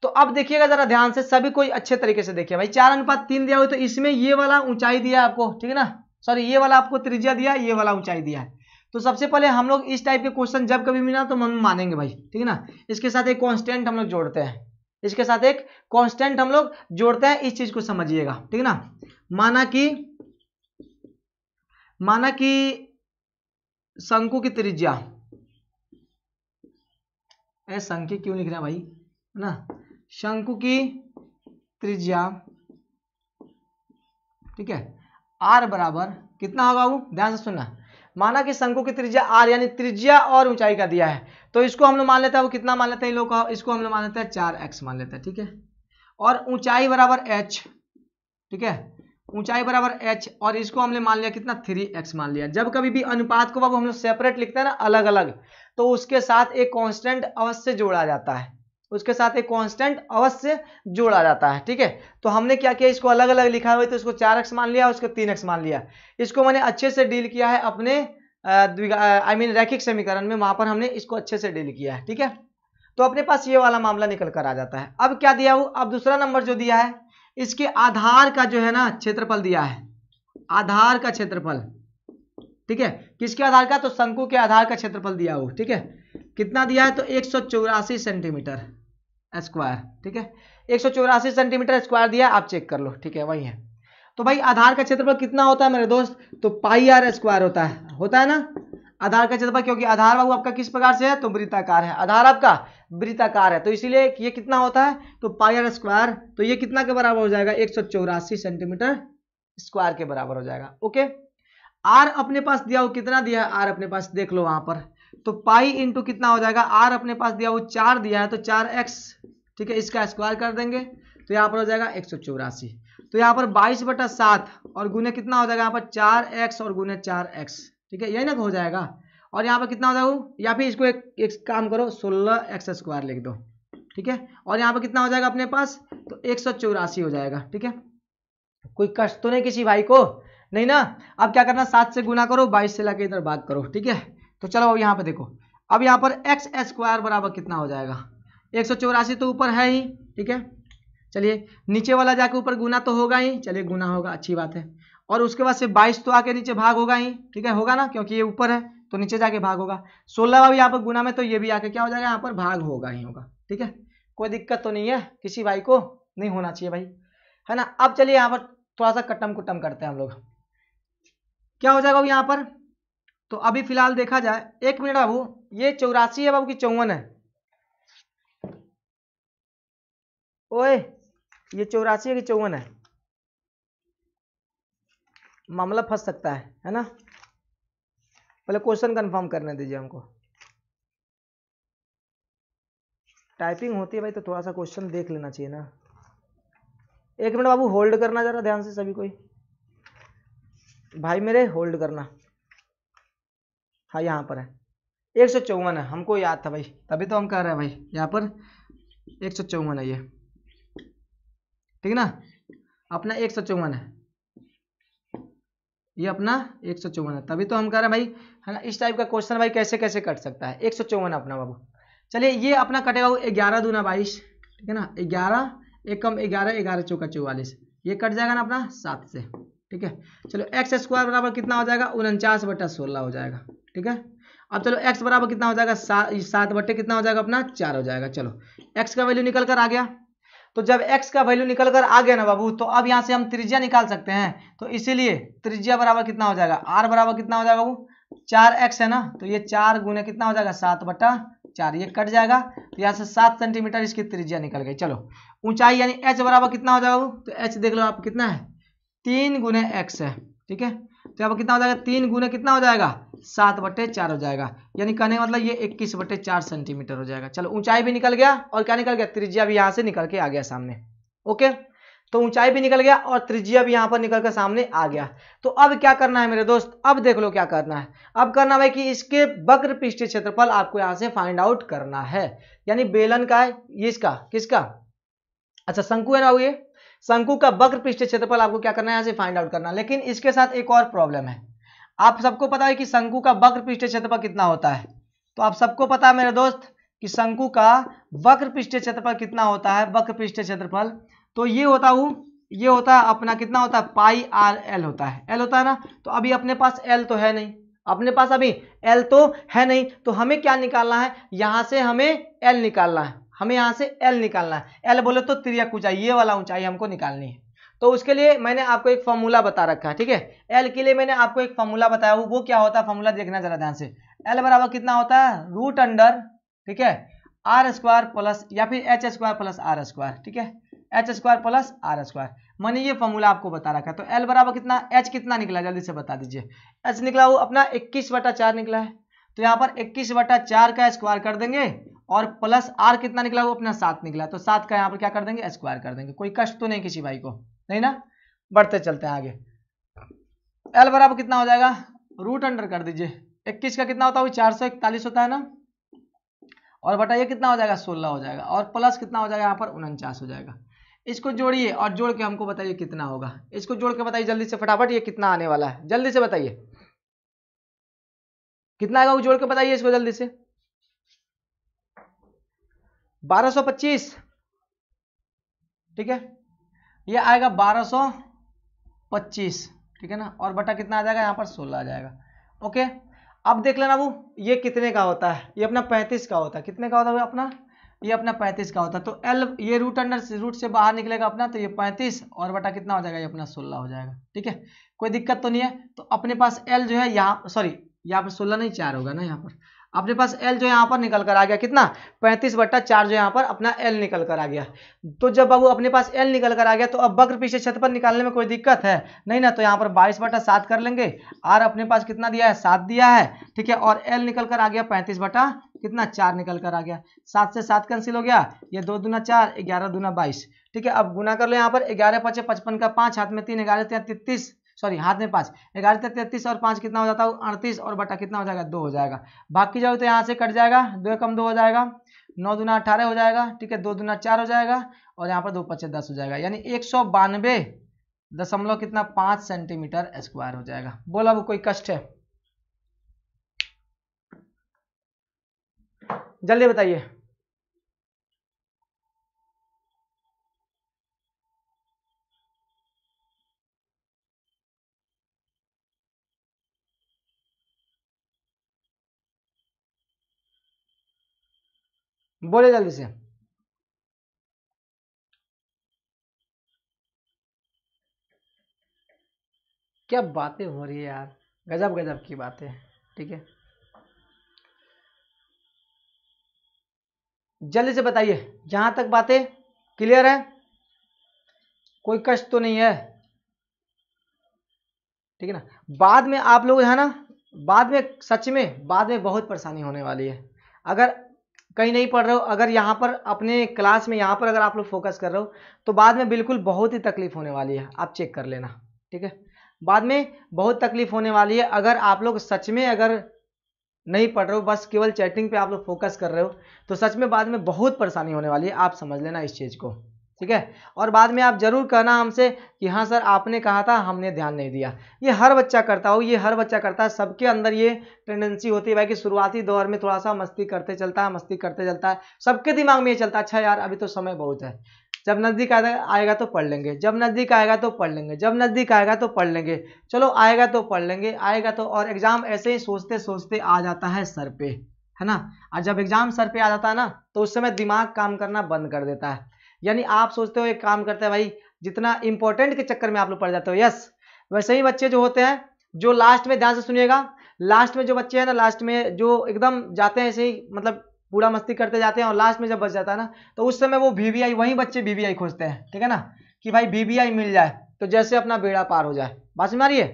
तो अब देखिएगा जरा ध्यान से सभी कोई अच्छे तरीके से देखिए भाई चार अनुपात तीन दिया हो तो इसमें ये वाला ऊंचाई दिया आपको ठीक है ना सॉरी ये वाला आपको त्रिज्या दिया ये वाला ऊंचाई दिया है तो सबसे पहले हम लोग इस टाइप के क्वेश्चन जब कभी मिला तो हम मानेंगे भाई ठीक है ना इसके साथ एक कॉन्स्टेंट हम लोग जोड़ते हैं इसके साथ एक कॉन्स्टेंट हम लोग जोड़ते हैं इस चीज को समझिएगा ठीक है ना माना कि माना कि शंकु की त्रिज्या ए शंकु क्यों लिख रहे हैं भाई है ना शंकु की त्रिज्या ठीक है आर बराबर कितना होगा वो ध्यान से सुनना माना कि शंकु की त्रिज्या आर यानी त्रिज्या और ऊंचाई का दिया है तो इसको हम लोग मान लेते हैं वो कितना मान लेते हैं लोग इसको हम लोग मान लेते हैं चार एक्स मान लेते हैं ठीक है और ऊंचाई बराबर एच ठीक है ऊंचाई बराबर एच और इसको हमने मान लिया कितना थ्री एक्स मान लिया जब कभी भी अनुपात को अब हम लोग सेपरेट लिखते हैं ना अलग अलग तो उसके साथ एक कॉन्स्टेंट अवश्य जोड़ा जाता है उसके साथ एक कांस्टेंट अवश्य जोड़ा जाता है ठीक है तो हमने क्या किया इसको अलग अलग लिखा हुआ तो इसको चार एक्स मान लिया उसको तीन एक्स मान लिया इसको मैंने अच्छे से डील किया है अपने आई मीन रैखिक समीकरण में वहां पर हमने इसको अच्छे से डील किया है ठीक है तो अपने पास ये वाला मामला निकल कर आ जाता है अब क्या दिया हुआ अब दूसरा नंबर जो दिया है इसके आधार का जो है ना क्षेत्रफल दिया है आधार का क्षेत्रफल ठीक है किसके आधार का तो शंकु के आधार का क्षेत्रफल दिया हुआ ठीक है कितना दिया है तो एक सेंटीमीटर स्क्वायर ठीक है एक सेंटीमीटर स्क्वायर दिया आप चेक कर लो ठीक है वही है तो भाई आधार का क्षेत्रफल कितना होता है मेरे दोस्त तो पाई आर स्क्वायर होता है होता है ना आधार का क्षेत्रफल क्योंकि आधार बाबू आपका किस प्रकार से है तो वृत्ताकार है आधार आपका वृत्ताकार है तो इसीलिए ये कितना होता है तो पाई आर स्क्वायर तो ये कितना के बराबर हो जाएगा एक सेंटीमीटर स्क्वायर के बराबर हो जाएगा ओके आर अपने पास दिया हो कितना दिया है आर अपने पास देख लो वहां पर तो पाई इंटू कितना हो जाएगा आर अपने पास दिया वो चार दिया है तो चार एक्स ठीक है इसका स्क्वायर कर देंगे तो यहाँ पर हो जाएगा एक सौ चौरासी तो यहाँ पर बाईस बटा सात और गुने कितना हो जाएगा यहाँ पर चार एक्स और गुने चार एक्स ठीक है यही ना हो जाएगा और यहाँ पर कितना हो जाएगा या फिर इसको एक, एक काम करो सोलह एक्स स्क्वायर लिख दो ठीक है और यहाँ पर कितना हो जाएगा अपने पास तो एक सौ चौरासी हो जाएगा ठीक है कोई कष्ट तो नहीं किसी भाई को नहीं ना अब क्या करना सात से गुना करो बाईस से लाके इधर भाग करो ठीक है तो चलो अब यहाँ पर देखो अब यहाँ पर एक्स स्क्वायर बराबर कितना हो जाएगा एक तो ऊपर है ही ठीक है चलिए नीचे वाला जाके ऊपर गुना तो होगा ही चलिए गुना होगा अच्छी बात है और उसके बाद से बाईस तो आके नीचे भाग होगा ही ठीक है होगा ना क्योंकि ये ऊपर है तो नीचे जाके भाग होगा सोलह भी यहाँ पर गुना में तो ये भी आके क्या हो जाएगा यहाँ पर भाग होगा ही होगा ठीक है कोई दिक्कत तो नहीं है किसी भाई को नहीं होना चाहिए भाई है ना अब चलिए यहाँ पर थोड़ा सा कटम कुटम करते हैं हम लोग क्या हो जाएगा यहाँ पर तो अभी फिलहाल देखा जाए एक मिनट बाबू ये चौरासी है बाबू की चौवन है ओए ये चौरासी है कि चौवन है मामला फंस सकता है है ना पहले क्वेश्चन कंफर्म करने दीजिए हमको टाइपिंग होती है भाई तो थोड़ा सा क्वेश्चन देख लेना चाहिए ना एक मिनट बाबू होल्ड करना जरा ध्यान से सभी कोई भाई मेरे होल्ड करना हाँ यहाँ पर है एक सौ चौवन है हमको याद था भाई तभी तो हम कह रहे हैं भाई यहाँ पर एक सौ चौवन है ये ठीक ना अपना एक सौ चौवन है ये अपना एक सौ चौवन है तभी तो हम कह रहे हैं भाई है ना इस टाइप का क्वेश्चन भाई कैसे कैसे कट सकता है एक सौ चौवन अपना बाबू चलिए ये अपना कटेगा ग्यारह दूना बाईस ठीक है ना ग्यारह एक कम ग्यारह ग्यारह चौका चौवालीस ये कट जाएगा ना अपना सात से ठीक है चलो एक्स स्क्वायर बराबर कितना हो जाएगा उनचास बटा सोलह हो जाएगा ठीक है अब चलो एक्स बराबर कितना हो जाएगा सात सात बट्टे कितना हो जाएगा अपना चार हो जाएगा चलो एक्स का वैल्यू निकल कर आ गया तो जब x का वैल्यू निकल कर आ गया ना बाबू तो अब यहाँ से हम त्रिज्या निकाल सकते हैं तो इसीलिए त्रिज्या बराबर कितना हो जाएगा r बराबर कितना हो जाएगा वो चार एक्स है ना तो ये चार गुना कितना हो जाएगा सात बटा चार ये कट जाएगा तो यहाँ से सात सेंटीमीटर इसकी त्रिज्या निकल गई चलो ऊंचाई यानी एच बराबर कितना हो जाएगा वो तो एच देख लो आप कितना है तीन गुने एक्स है ठीक है तो यहाँ पर कितना हो जाएगा तीन गुने कितना हो जाएगा सात बटे चार हो जाएगा यानी कहने का मतलब ये इक्कीस बटे चार सेंटीमीटर हो जाएगा चलो ऊंचाई भी निकल गया और क्या निकल गया त्रिज्या भी यहाँ से निकल के आ गया सामने ओके तो ऊंचाई भी निकल गया और त्रिज्या भी यहाँ पर निकल कर सामने आ गया तो अब क्या करना है मेरे दोस्त अब देख लो क्या करना है अब करना है कि इसके वक्र पृष्ठ क्षेत्रफल आपको यहाँ से फाइंड आउट करना है यानी बेलन का है ये इसका किसका अच्छा शंकु है ना ये शंकु का वक्र पृष्ठ क्षेत्रफल आपको क्या करना है यहाँ से फाइंड आउट करना लेकिन इसके साथ एक और प्रॉब्लम है आप सबको पता है कि शंकु का वक्र पृष्ठ क्षेत्रफल कितना होता है तो आप सबको पता है मेरे दोस्त कि शंकु का वक्र पृष्ठ क्षेत्रफल कितना होता है वक्र पृष्ठ क्षेत्रफल तो ये होता हूँ ये होता है अपना कितना होता है पाई आर एल होता है एल होता है ना तो अभी अपने पास एल तो है नहीं अपने पास अभी एल तो है नहीं तो हमें क्या निकालना है यहाँ से हमें एल निकालना है हमें यहाँ से एल निकालना है एल बोले तो त्रिया ऊंचाई ये वाला ऊंचाई हमको निकालनी है तो उसके लिए मैंने आपको एक फॉर्मूला बता रखा है ठीक है एल के लिए मैंने आपको एक फॉर्मूला बताया वो क्या होता है फॉर्मूला देखना जरा ध्यान से एल बराबर कितना होता है रूट अंडर ठीक है आर स्क्वायर प्लस या फिर H square plus R square ठीक है H square plus R square मैंने ये फॉर्मूला आपको बता रखा है तो एल बराबर कितना एच कितना निकला जल्दी से बता दीजिए एच निकला वो अपना इक्कीस बटा चार निकला है तो यहाँ पर इक्कीस बटा चार का स्क्वायर कर देंगे और प्लस आर कितना निकला वो अपना सात निकला तो सात का यहाँ पर क्या कर देंगे स्क्वायर कर देंगे कोई कष्ट तो नहीं किसी भाई को नहीं ना बढ़ते चलते हैं आगे एल बराबर कितना हो जाएगा रूट अंडर कर दीजिए इक्कीस का कितना होता है चार सौ इकतालीस होता है ना और बटा ये कितना हो जाएगा सोलह हो जाएगा और प्लस कितना हो जाएगा यहाँ पर उनचास हो जाएगा इसको जोड़िए और जोड़ के हमको बताइए कितना होगा इसको जोड़ के बताइए जल्दी से फटाफट ये कितना आने वाला है जल्दी से बताइए कितना आएगा वो जोड़ के बताइए इसको जल्दी से बारह सौ पच्चीस ठीक है ये आएगा बारह सौ पच्चीस ठीक है ना और बटा कितना आ जाएगा यहाँ पर सोलह आ जाएगा ओके अब देख लेना वो ये कितने का होता है ये अपना पैंतीस का होता है कितने का होता है अपना ये अपना पैंतीस का होता है तो एल ये रूट अंडर रूट से बाहर निकलेगा अपना तो ये पैंतीस और बटा कितना हो जाएगा ये अपना सोलह हो जाएगा ठीक है कोई दिक्कत तो नहीं है तो अपने पास एल जो है यहाँ सॉरी यहाँ पर सोलह नहीं चार होगा ना यहाँ पर अपने पास एल जो यहाँ पर निकल कर आ गया कितना पैंतीस बट्टा चार जो यहाँ पर अपना एल निकल कर आ गया तो जब बाबू अपने पास एल निकल कर आ गया तो अब वक्र पीछे पर निकालने में कोई दिक्कत है नहीं ना तो यहाँ पर बाईस बट्टा सात कर लेंगे आर अपने पास कितना दिया है सात दिया है ठीक है और एल निकल कर आ गया पैंतीस बटा कितना चार निकल कर आ गया सात से सात कैंसिल हो गया ये दो दूना चार ग्यारह दूना बाईस ठीक है अब गुना कर लो यहाँ पर ग्यारह पचे पचपन का पाँच हाथ में तीन ग्यारह तीन तीस सॉरी हाथ में पाँच ग्यारह तक तैतीस और पाँच कितना हो जाता है अड़तीस और बटा कितना हो जाएगा दो हो जाएगा बाकी जाओ तो यहाँ से कट जाएगा दो कम दो हो जाएगा नौ दुना अठारह हो जाएगा ठीक है दो दुना चार हो जाएगा और यहाँ पर दो पच्चीस दस हो जाएगा यानी एक सौ बानवे दशमलव कितना पाँच सेंटीमीटर स्क्वायर हो जाएगा बोला वो कोई कष्ट है जल्दी बताइए बोले जल्दी से क्या बातें हो रही है यार गजब गजब की बातें ठीक है जल्दी से बताइए जहां तक बातें क्लियर है कोई कष्ट तो नहीं है ठीक है ना बाद में आप लोग है ना बाद में सच में बाद में बहुत परेशानी होने वाली है अगर कहीं नहीं पढ़ रहे हो अगर यहाँ पर अपने क्लास में यहाँ पर अगर आप लोग फोकस कर रहे हो तो बाद में बिल्कुल बहुत ही तकलीफ होने वाली है आप चेक कर लेना ठीक है बाद में बहुत तकलीफ होने वाली है अगर आप लोग सच में अगर नहीं पढ़ रहे हो बस केवल चैटिंग पे आप लोग फोकस कर रहे हो तो सच में बाद में बहुत परेशानी होने वाली है आप समझ लेना इस चीज़ को ठीक है और बाद में आप जरूर कहना हमसे कि हाँ सर आपने कहा था हमने ध्यान नहीं दिया ये हर बच्चा करता हो ये हर बच्चा करता है सबके अंदर ये टेंडेंसी होती है भाई कि शुरुआती दौर में थोड़ा सा मस्ती करते चलता है मस्ती करते चलता है सबके दिमाग में ये चलता है अच्छा यार अभी तो समय बहुत है जब नज़दीक आएगा तो पढ़ लेंगे जब नज़दीक आएगा तो पढ़ लेंगे जब नज़दीक आएगा तो पढ़ लेंगे चलो आएगा तो पढ़ लेंगे आएगा तो और एग्ज़ाम ऐसे ही सोचते सोचते आ जाता है सर पे है ना और जब एग्ज़ाम सर पे आ जाता है ना तो उस समय दिमाग काम करना बंद कर देता है यानी आप सोचते हो एक काम करते हैं भाई जितना इंपॉर्टेंट के चक्कर में आप लोग पड़ जाते हो यस वैसे ही बच्चे जो होते हैं जो लास्ट में ध्यान से सुनिएगा लास्ट में जो बच्चे हैं ना लास्ट में जो एकदम जाते हैं ऐसे ही मतलब पूरा मस्ती करते जाते हैं और लास्ट में जब बच जाता है ना तो उस समय वो वी वी वही बच्चे वी खोजते हैं ठीक है ना कि भाई वी मिल जाए तो जैसे अपना बेड़ा पार हो जाए बात समझ रही है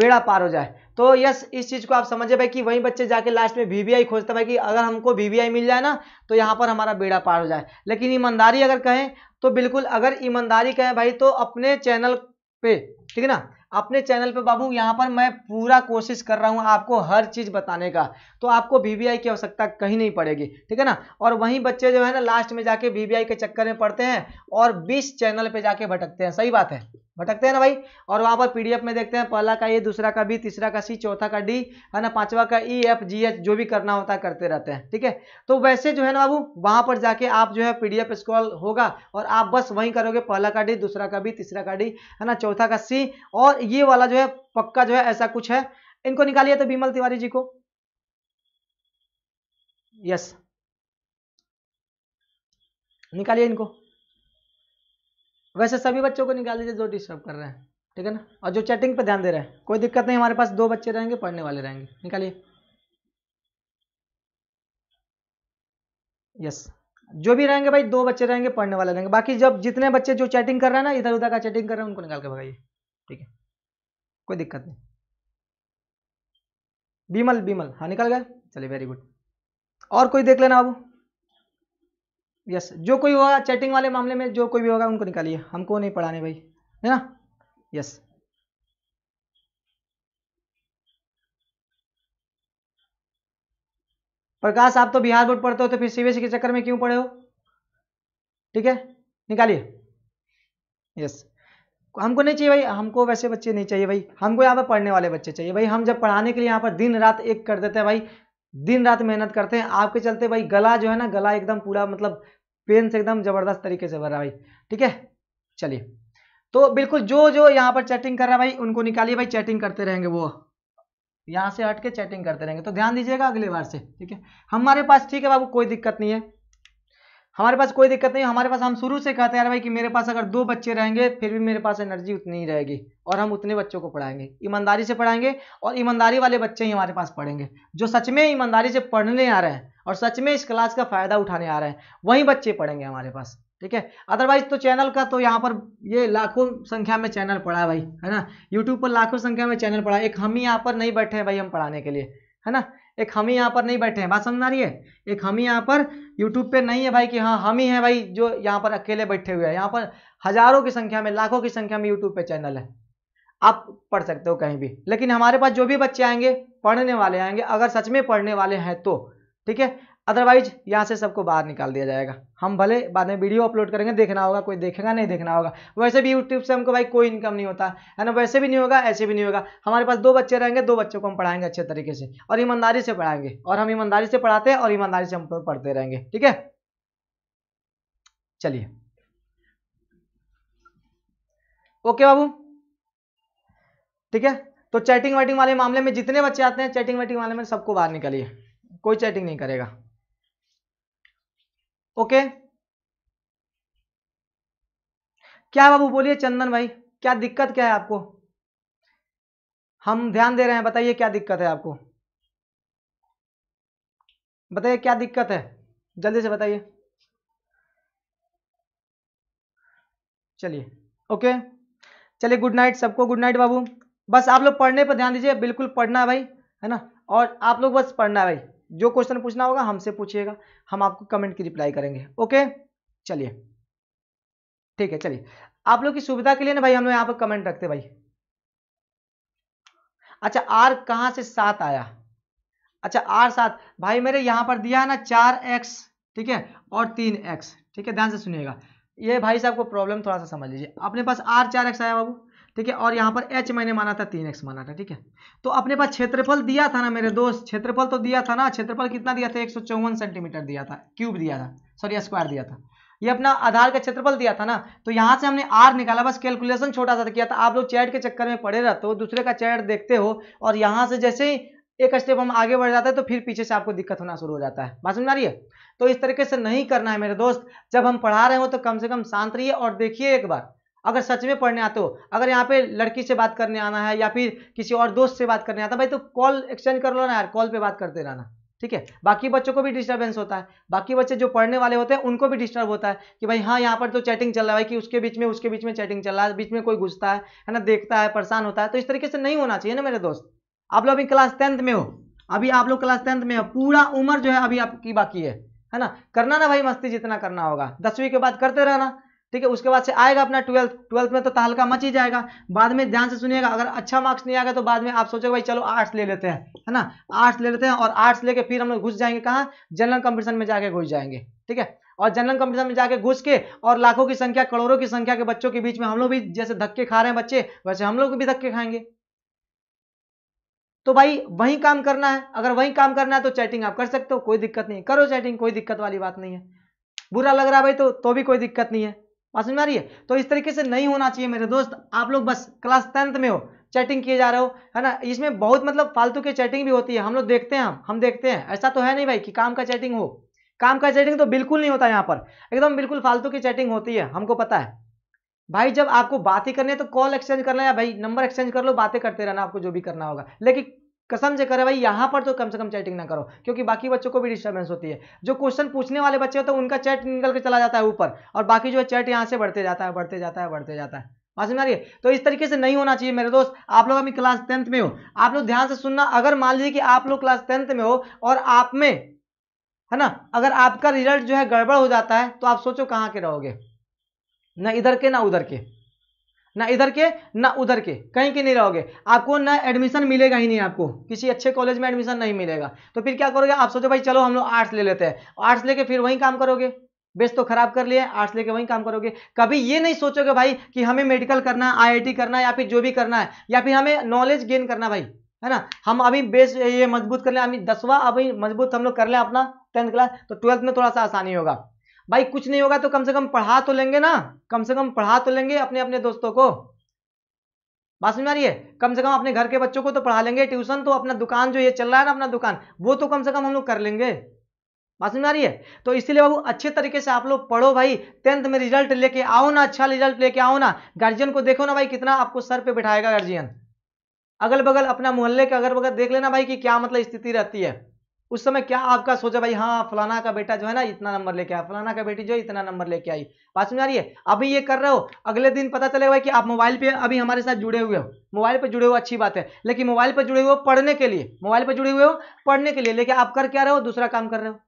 बेड़ा पार हो जाए तो यस इस चीज़ को आप समझे भाई कि वही बच्चे जाके लास्ट में वी खोजता भाई कि अगर हमको वी मिल जाए ना तो यहाँ पर हमारा बेड़ा पार हो जाए लेकिन ईमानदारी अगर कहें तो बिल्कुल अगर ईमानदारी कहें भाई तो अपने चैनल पे ठीक है ना अपने चैनल पे बाबू यहाँ पर मैं पूरा कोशिश कर रहा हूँ आपको हर चीज़ बताने का तो आपको वी की आवश्यकता कहीं नहीं पड़ेगी ठीक है ना और वहीं बच्चे जो है ना लास्ट में जाके वी के चक्कर में पड़ते हैं और बीस चैनल पर जाके भटकते हैं सही बात है भटकते हैं ना भाई और वहां पर पीडीएफ में देखते हैं पहला का ए दूसरा का बी तीसरा का सी चौथा का डी है ना पांचवा का ई एफ जी एच जो भी करना होता है करते रहते हैं ठीक है तो वैसे जो है ना बाबू वहां पर जाके आप जो है पीडीएफ स्क्रॉल होगा और आप बस वहीं करोगे पहला का डी दूसरा का बी तीसरा का डी है ना चौथा का सी और ये वाला जो है पक्का जो है ऐसा कुछ है इनको निकालिए तो बीमल तिवारी जी को यस निकालिए इनको वैसे सभी बच्चों को निकाल दीजिए जो डिस्टर्ब कर रहे हैं ठीक है ना और जो चैटिंग पे ध्यान दे रहे हैं कोई दिक्कत नहीं हमारे पास दो बच्चे रहेंगे पढ़ने वाले रहेंगे निकालिए यस जो भी रहेंगे भाई दो बच्चे रहेंगे पढ़ने वाले रहेंगे बाकी जब जितने बच्चे जो चैटिंग कर रहे हैं ना इधर उधर का चैटिंग कर रहे हैं उनको निकाल के भगाइए ठीक है कोई दिक्कत नहीं बीमल बीमल हाँ निकल गए चलिए वेरी गुड और कोई देख लेना बाबू यस जो कोई होगा चैटिंग वाले मामले में जो कोई भी होगा उनको निकालिए हमको नहीं पढ़ाने भाई है ना यस प्रकाश आप तो बिहार बोर्ड पढ़ते हो तो फिर सीबीएसई के चक्कर में क्यों पढ़े हो ठीक है निकालिए यस हमको नहीं चाहिए भाई हमको वैसे बच्चे नहीं चाहिए भाई हमको यहाँ पर पढ़ने वाले बच्चे चाहिए भाई हम जब पढ़ाने के लिए यहाँ पर दिन रात एक कर देते हैं भाई दिन रात मेहनत करते हैं आपके चलते भाई गला जो है ना गला एकदम पूरा मतलब पेन से एकदम जबरदस्त तरीके से भर रहा है भाई ठीक है चलिए तो बिल्कुल जो जो यहाँ पर चैटिंग कर रहा है भाई उनको निकालिए भाई चैटिंग करते रहेंगे वो यहाँ से हट के चैटिंग करते रहेंगे तो ध्यान दीजिएगा अगली बार से ठीक है हमारे पास ठीक है बाबू कोई दिक्कत नहीं है हमारे पास कोई दिक्कत नहीं हमारे पास हम शुरू से कहते हैं यार भाई कि मेरे पास अगर दो बच्चे रहेंगे फिर भी मेरे पास एनर्जी उतनी ही रहेगी और हम उतने बच्चों को पढ़ाएंगे ईमानदारी से पढ़ाएंगे और ईमानदारी वाले बच्चे ही हमारे पास पढ़ेंगे जो सच में ईमानदारी से पढ़ने आ रहे हैं और सच में इस क्लास का फ़ायदा उठाने आ रहे हैं वही बच्चे पढ़ेंगे हमारे पास ठीक है अदरवाइज तो चैनल का तो यहाँ पर ये लाखों संख्या में चैनल पढ़ा है भाई है ना यूट्यूब पर लाखों संख्या में चैनल पढ़ा है एक हम ही यहाँ पर नहीं बैठे हैं भाई हम पढ़ाने के लिए है ना एक हम ही यहाँ पर नहीं बैठे हैं बात समझ आ रही है एक हम ही यहाँ पर यूट्यूब पे नहीं है भाई कि हाँ हम ही हैं भाई जो यहाँ पर अकेले बैठे हुए हैं यहाँ पर हजारों की संख्या में लाखों की संख्या में यूट्यूब पे चैनल है आप पढ़ सकते हो कहीं भी लेकिन हमारे पास जो भी बच्चे आएंगे पढ़ने वाले आएंगे अगर सच में पढ़ने वाले हैं तो ठीक है अदरवाइज यहाँ से सबको बाहर निकाल दिया जाएगा हम भले बाद में वीडियो अपलोड करेंगे देखना होगा कोई देखेगा नहीं देखना होगा वैसे भी यूट्यूब से हमको भाई कोई इनकम नहीं होता है ना वैसे भी नहीं होगा ऐसे भी नहीं होगा हमारे पास दो बच्चे रहेंगे दो बच्चों को हम पढ़ाएंगे अच्छे तरीके से और ईमानदारी से पढ़ाएंगे और हम ईमानदारी से पढ़ाते हैं और ईमानदारी से हम पढ़ते रहेंगे ठीक है चलिए ओके बाबू ठीक है तो चैटिंग वैटिंग वाले मामले में जितने बच्चे आते हैं चैटिंग वैटिंग वाले में सबको बाहर निकालिए कोई चैटिंग नहीं करेगा ओके क्या बाबू बोलिए चंदन भाई क्या दिक्कत क्या है आपको हम ध्यान दे रहे हैं बताइए क्या दिक्कत है आपको बताइए क्या दिक्कत है जल्दी से बताइए चलिए ओके चलिए गुड नाइट सबको गुड नाइट बाबू बस आप लोग पढ़ने पर ध्यान दीजिए बिल्कुल पढ़ना है भाई है ना और आप लोग बस पढ़ना है भाई जो क्वेश्चन पूछना होगा हमसे पूछिएगा हम आपको कमेंट की रिप्लाई करेंगे ओके चलिए ठीक है चलिए आप लोग की सुविधा के लिए ना भाई हम लोग यहां पर कमेंट रखते भाई अच्छा आर कहां से सात आया अच्छा आर सात भाई मेरे यहां पर दिया है ना चार एक्स ठीक है और तीन एक्स ठीक है ध्यान से सुनिएगा ये भाई साहब को प्रॉब्लम थोड़ा सा समझ लीजिए अपने पास आर चार एक्स आया बाबू ठीक है और यहाँ पर एच मैंने माना था तीन एक्स माना था ठीक है तो अपने पास क्षेत्रफल दिया था ना मेरे दोस्त क्षेत्रफल तो दिया था ना क्षेत्रफल कितना दिया था एक सेंटीमीटर दिया था क्यूब दिया था सॉरी स्क्वायर दिया था ये अपना आधार का क्षेत्रफल दिया था ना तो यहाँ से हमने आर निकाला बस कैलकुलेशन छोटा सा किया था आप लोग चैट के चक्कर में पड़े रहते हो दूसरे का चैट देखते हो और यहाँ से जैसे ही एक स्टेप हम आगे बढ़ जाते हैं तो फिर पीछे से आपको दिक्कत होना शुरू हो जाता है बात समझ आ रही है तो इस तरीके से नहीं करना है मेरे दोस्त जब हम पढ़ा रहे हो तो कम से कम शांत रहिए और देखिए एक बार अगर सच में पढ़ने आते हो अगर यहाँ पे लड़की से बात करने आना है या फिर किसी और दोस्त से बात करने आता तो भाई तो कॉल एक्सचेंज कर लो ना यार कॉल पे बात करते रहना ठीक है बाकी बच्चों को भी डिस्टर्बेंस होता है बाकी बच्चे जो पढ़ने वाले होते हैं उनको भी डिस्टर्ब होता है कि भाई हाँ यहाँ पर तो चैटिंग चल रहा है कि उसके बीच में उसके बीच में चैटिंग चल रहा है बीच में कोई घुसता है है ना देखता है परेशान होता है तो इस तरीके से नहीं होना चाहिए ना मेरे दोस्त आप लोग अभी क्लास टेंथ में हो अभी आप लोग क्लास टेंथ में हो पूरा उम्र जो है अभी आपकी बाकी है है ना करना ना भाई मस्ती जितना करना होगा दसवीं के बाद करते रहना ठीक है उसके बाद से आएगा अपना ट्वेल्थ ट्वेल्थ में तो तहलका मच ही जाएगा बाद में ध्यान से सुनिएगा अगर अच्छा मार्क्स नहीं आएगा तो बाद में आप सोचोगे भाई चलो आर्ट्स ले लेते हैं है ना आर्ट्स ले लेते हैं और आर्ट्स लेके फिर हम लोग घुस जाएंगे कहाँ जनरल कंपटीशन में जाके घुस जाएंगे ठीक है और जनरल कंपटीशन में जाके घुस के और लाखों की संख्या करोड़ों की संख्या के बच्चों के बीच में हम लोग भी जैसे धक्के खा रहे हैं बच्चे वैसे हम लोग भी धक्के खाएंगे तो भाई वही काम करना है अगर वही काम करना है तो चैटिंग आप कर सकते हो कोई दिक्कत नहीं करो चैटिंग कोई दिक्कत वाली बात नहीं है बुरा लग रहा है भाई तो, तो भी कोई दिक्कत नहीं है बात समझ में आ रही है तो इस तरीके से नहीं होना चाहिए मेरे दोस्त आप लोग बस क्लास टेंथ में हो चैटिंग किए जा रहे हो है ना इसमें बहुत मतलब फालतू की चैटिंग भी होती है हम लोग देखते हैं हम हम देखते हैं ऐसा तो है नहीं भाई कि काम का चैटिंग हो काम का चैटिंग तो बिल्कुल नहीं होता यहाँ पर एकदम बिल्कुल फालतू की चैटिंग होती है हमको पता है भाई जब आपको बात ही करनी है तो कॉल एक्सचेंज करना या भाई नंबर एक्सचेंज कर लो बातें करते रहना आपको जो भी करना होगा लेकिन कसम से करे भाई यहाँ पर तो कम से कम चैटिंग ना करो क्योंकि बाकी बच्चों को भी डिस्टर्बेंस होती है जो क्वेश्चन पूछने वाले बच्चे होते हैं तो उनका चैट निकल के चला जाता है ऊपर और बाकी जो है चैट यहाँ से बढ़ते जाता है बढ़ते जाता है बढ़ते जाता है बात समझ रही है तो इस तरीके से नहीं होना चाहिए मेरे दोस्त आप लोग अभी क्लास टेंथ में हो आप लोग ध्यान से सुनना अगर मान लीजिए कि आप लोग क्लास टेंथ में हो और आप में है ना अगर आपका रिजल्ट जो है गड़बड़ हो जाता है तो आप सोचो कहाँ के रहोगे ना इधर के ना उधर के ना इधर के ना उधर के कहीं के नहीं रहोगे आपको ना एडमिशन मिलेगा ही नहीं आपको किसी अच्छे कॉलेज में एडमिशन नहीं मिलेगा तो फिर क्या करोगे आप सोचो भाई चलो हम लोग आर्ट्स ले लेते हैं आर्ट्स लेके फिर वहीं काम करोगे बेस तो खराब कर लिए आर्ट्स लेके वहीं काम करोगे कभी ये नहीं सोचोगे भाई कि हमें मेडिकल करना है आई करना है या फिर जो भी करना है या फिर हमें नॉलेज गेन करना भाई है ना हम अभी बेस ये मजबूत कर लें अभी दसवां अभी मजबूत हम लोग कर लें अपना टेंथ क्लास तो ट्वेल्थ में थोड़ा सा आसानी होगा भाई कुछ नहीं होगा तो कम से कम पढ़ा तो लेंगे ना कम से कम पढ़ा तो लेंगे अपने अपने दोस्तों को बात समझ आ रही है कम से कम अपने घर के बच्चों को तो पढ़ा लेंगे ट्यूशन तो अपना दुकान जो ये चल रहा है ना अपना दुकान वो तो कम से कम हम लोग कर लेंगे बात समझ आ रही है तो इसीलिए बाबू अच्छे तरीके से आप लोग पढ़ो भाई टेंथ में रिजल्ट लेके आओ ना अच्छा रिजल्ट लेके आओ ना गार्जियन को देखो ना भाई कितना आपको सर पर बैठाएगा गार्जियन अगल बगल अपना मोहल्ले के अगल बगल देख लेना भाई कि क्या मतलब स्थिति रहती है उस समय क्या आपका सोचा भाई हाँ फलाना का बेटा जो है ना इतना नंबर लेके आया फलाना का बेटी जो है इतना नंबर लेके आई बात समझ आ रही है अभी ये कर रहे हो अगले दिन पता चलेगा कि आप मोबाइल पे अभी हमारे साथ जुड़े हुए हो मोबाइल पे जुड़े हुए अच्छी बात है लेकिन मोबाइल पर जुड़े हुए पढ़ने के लिए मोबाइल पर जुड़े हुए हो पढ़ने के लिए लेकिन आप कर क्या रहे हो दूसरा काम कर रहे हो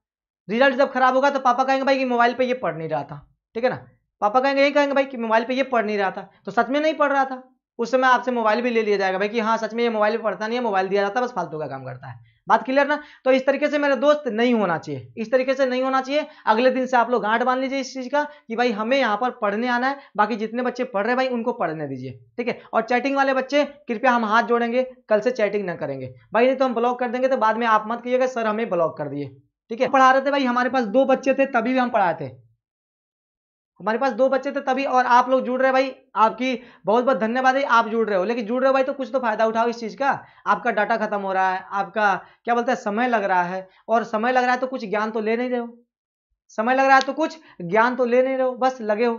रिजल्ट जब खराब होगा तो पापा कहेंगे भाई कि मोबाइल पर यह पढ़ नहीं रहा था ठीक है ना पापा कहेंगे यही कहेंगे भाई कि मोबाइल पर यह पढ़ नहीं रहा था तो सच में नहीं पढ़ रहा था उस समय आपसे मोबाइल भी ले लिया जाएगा भाई कि हाँ सच में ये मोबाइल पढ़ता नहीं है मोबाइल दिया जाता है बस फालतू का काम करता है बात क्लियर ना तो इस तरीके से मेरे दोस्त नहीं होना चाहिए इस तरीके से नहीं होना चाहिए अगले दिन से आप लोग गांठ बांध लीजिए इस चीज़ का कि भाई हमें यहाँ पर पढ़ने आना है बाकी जितने बच्चे पढ़ रहे हैं भाई उनको पढ़ने दीजिए ठीक है और चैटिंग वाले बच्चे कृपया हम हाथ जोड़ेंगे कल से चैटिंग ना करेंगे भाई नहीं तो हम ब्लॉक कर देंगे तो बाद में आप मत कीजिएगा सर हमें ब्लॉक कर दिए ठीक है पढ़ा रहे थे भाई हमारे पास दो बच्चे थे तभी भी हम पढ़ाए थे हमारे पास दो बच्चे थे तभी और आप लोग जुड़ रहे भाई आपकी बहुत बहुत धन्यवाद है आप जुड़ रहे हो लेकिन जुड़ रहे हो भाई तो कुछ तो फायदा उठाओ इस चीज़ का आपका डाटा खत्म हो रहा है आपका क्या बोलते हैं समय लग रहा है और समय लग रहा है तो कुछ ज्ञान तो ले नहीं रहे हो समय लग रहा है तो कुछ ज्ञान तो ले नहीं रहे हो बस लगे हो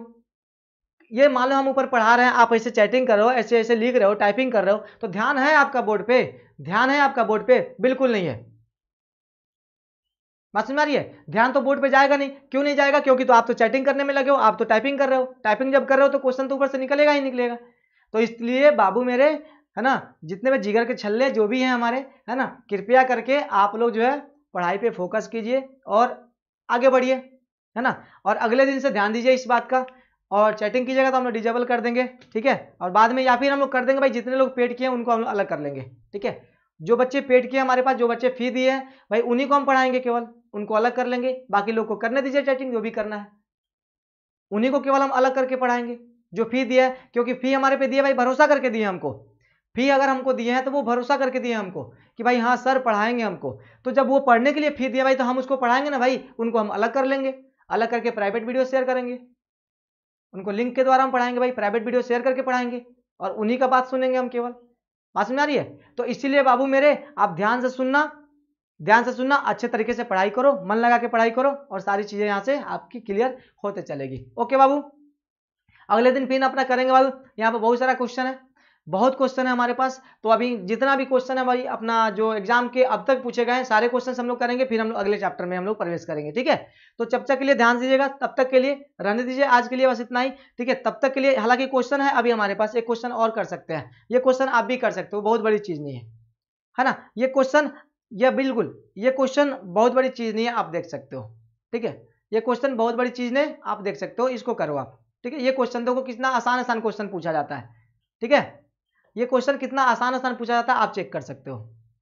ये मान लो हम ऊपर पढ़ा रहे हैं आप ऐसे चैटिंग कर रहे हो ऐसे ऐसे लिख रहे हो टाइपिंग कर रहे हो तो ध्यान है आपका बोर्ड पे ध्यान है आपका बोर्ड पे बिल्कुल नहीं है बात समझ रही है ध्यान तो बोर्ड पे जाएगा नहीं क्यों नहीं जाएगा क्योंकि तो आप तो चैटिंग करने में लगे हो आप तो टाइपिंग कर रहे हो टाइपिंग जब कर रहे हो तो क्वेश्चन तो ऊपर से निकलेगा ही निकलेगा तो इसलिए बाबू मेरे है ना जितने भी जिगर के छल्ले जो भी हैं हमारे है ना कृपया करके आप लोग जो है पढ़ाई पर फोकस कीजिए और आगे बढ़िए है ना और अगले दिन से ध्यान दीजिए इस बात का और चैटिंग कीजिएगा तो हम लोग डिजेबल कर देंगे ठीक है और बाद में या फिर हम लोग कर देंगे भाई जितने लोग पेड किए हैं उनको हम अलग कर लेंगे ठीक है जो बच्चे पेड किए हमारे पास जो बच्चे फी दिए हैं भाई उन्हीं को हम पढ़ाएंगे केवल उनको अलग कर लेंगे बाकी लोग को करने दीजिए चैटिंग जो भी करना है उन्हीं को केवल हम अलग करके पढ़ाएंगे जो फी दिया है क्योंकि फी हमारे पे दिए भाई भरोसा करके दिए हमको फी अगर हमको दिए हैं तो वो भरोसा करके दिए हमको कि भाई हाँ सर पढ़ाएंगे हमको तो जब वो पढ़ने के लिए फी दिया भाई तो हम उसको पढ़ाएंगे ना भाई उनको हम अलग कर लेंगे अलग करके प्राइवेट वीडियो शेयर करेंगे उनको लिंक के द्वारा हम पढ़ाएंगे भाई प्राइवेट वीडियो शेयर करके पढ़ाएंगे और उन्हीं का बात सुनेंगे हम केवल बात सुना रही है तो इसीलिए बाबू मेरे आप ध्यान से सुनना ध्यान से सुनना अच्छे तरीके से पढ़ाई करो मन लगा के पढ़ाई करो और सारी चीज़ें यहाँ से आपकी क्लियर होते चलेगी ओके बाबू अगले दिन फिर अपना करेंगे बाबू यहाँ पर बहुत सारा क्वेश्चन है बहुत क्वेश्चन है हमारे पास तो अभी जितना भी क्वेश्चन है भाई अपना जो एग्जाम के अब तक पूछे गए हैं सारे क्वेश्चन हम लोग करेंगे फिर हम लोग अगले चैप्टर में हम लोग प्रवेश करेंगे ठीक है तो चब तक के लिए ध्यान दीजिएगा तब तक के लिए रहने दीजिए आज के लिए बस इतना ही ठीक है तब तक के लिए हालांकि क्वेश्चन है अभी हमारे पास एक क्वेश्चन और कर सकते हैं ये क्वेश्चन आप भी कर सकते हो बहुत बड़ी चीज़ नहीं है है ना ये क्वेश्चन या बिल्कुल ये क्वेश्चन बहुत बड़ी चीज़ नहीं है आप देख सकते हो ठीक है ये क्वेश्चन बहुत बड़ी चीज़ नहीं आप देख सकते हो इसको करो आप ठीक है ये क्वेश्चन देखो कितना आसान आसान क्वेश्चन पूछा जाता है ठीक है ये क्वेश्चन कितना आसान आसान पूछा जाता है आप चेक कर सकते हो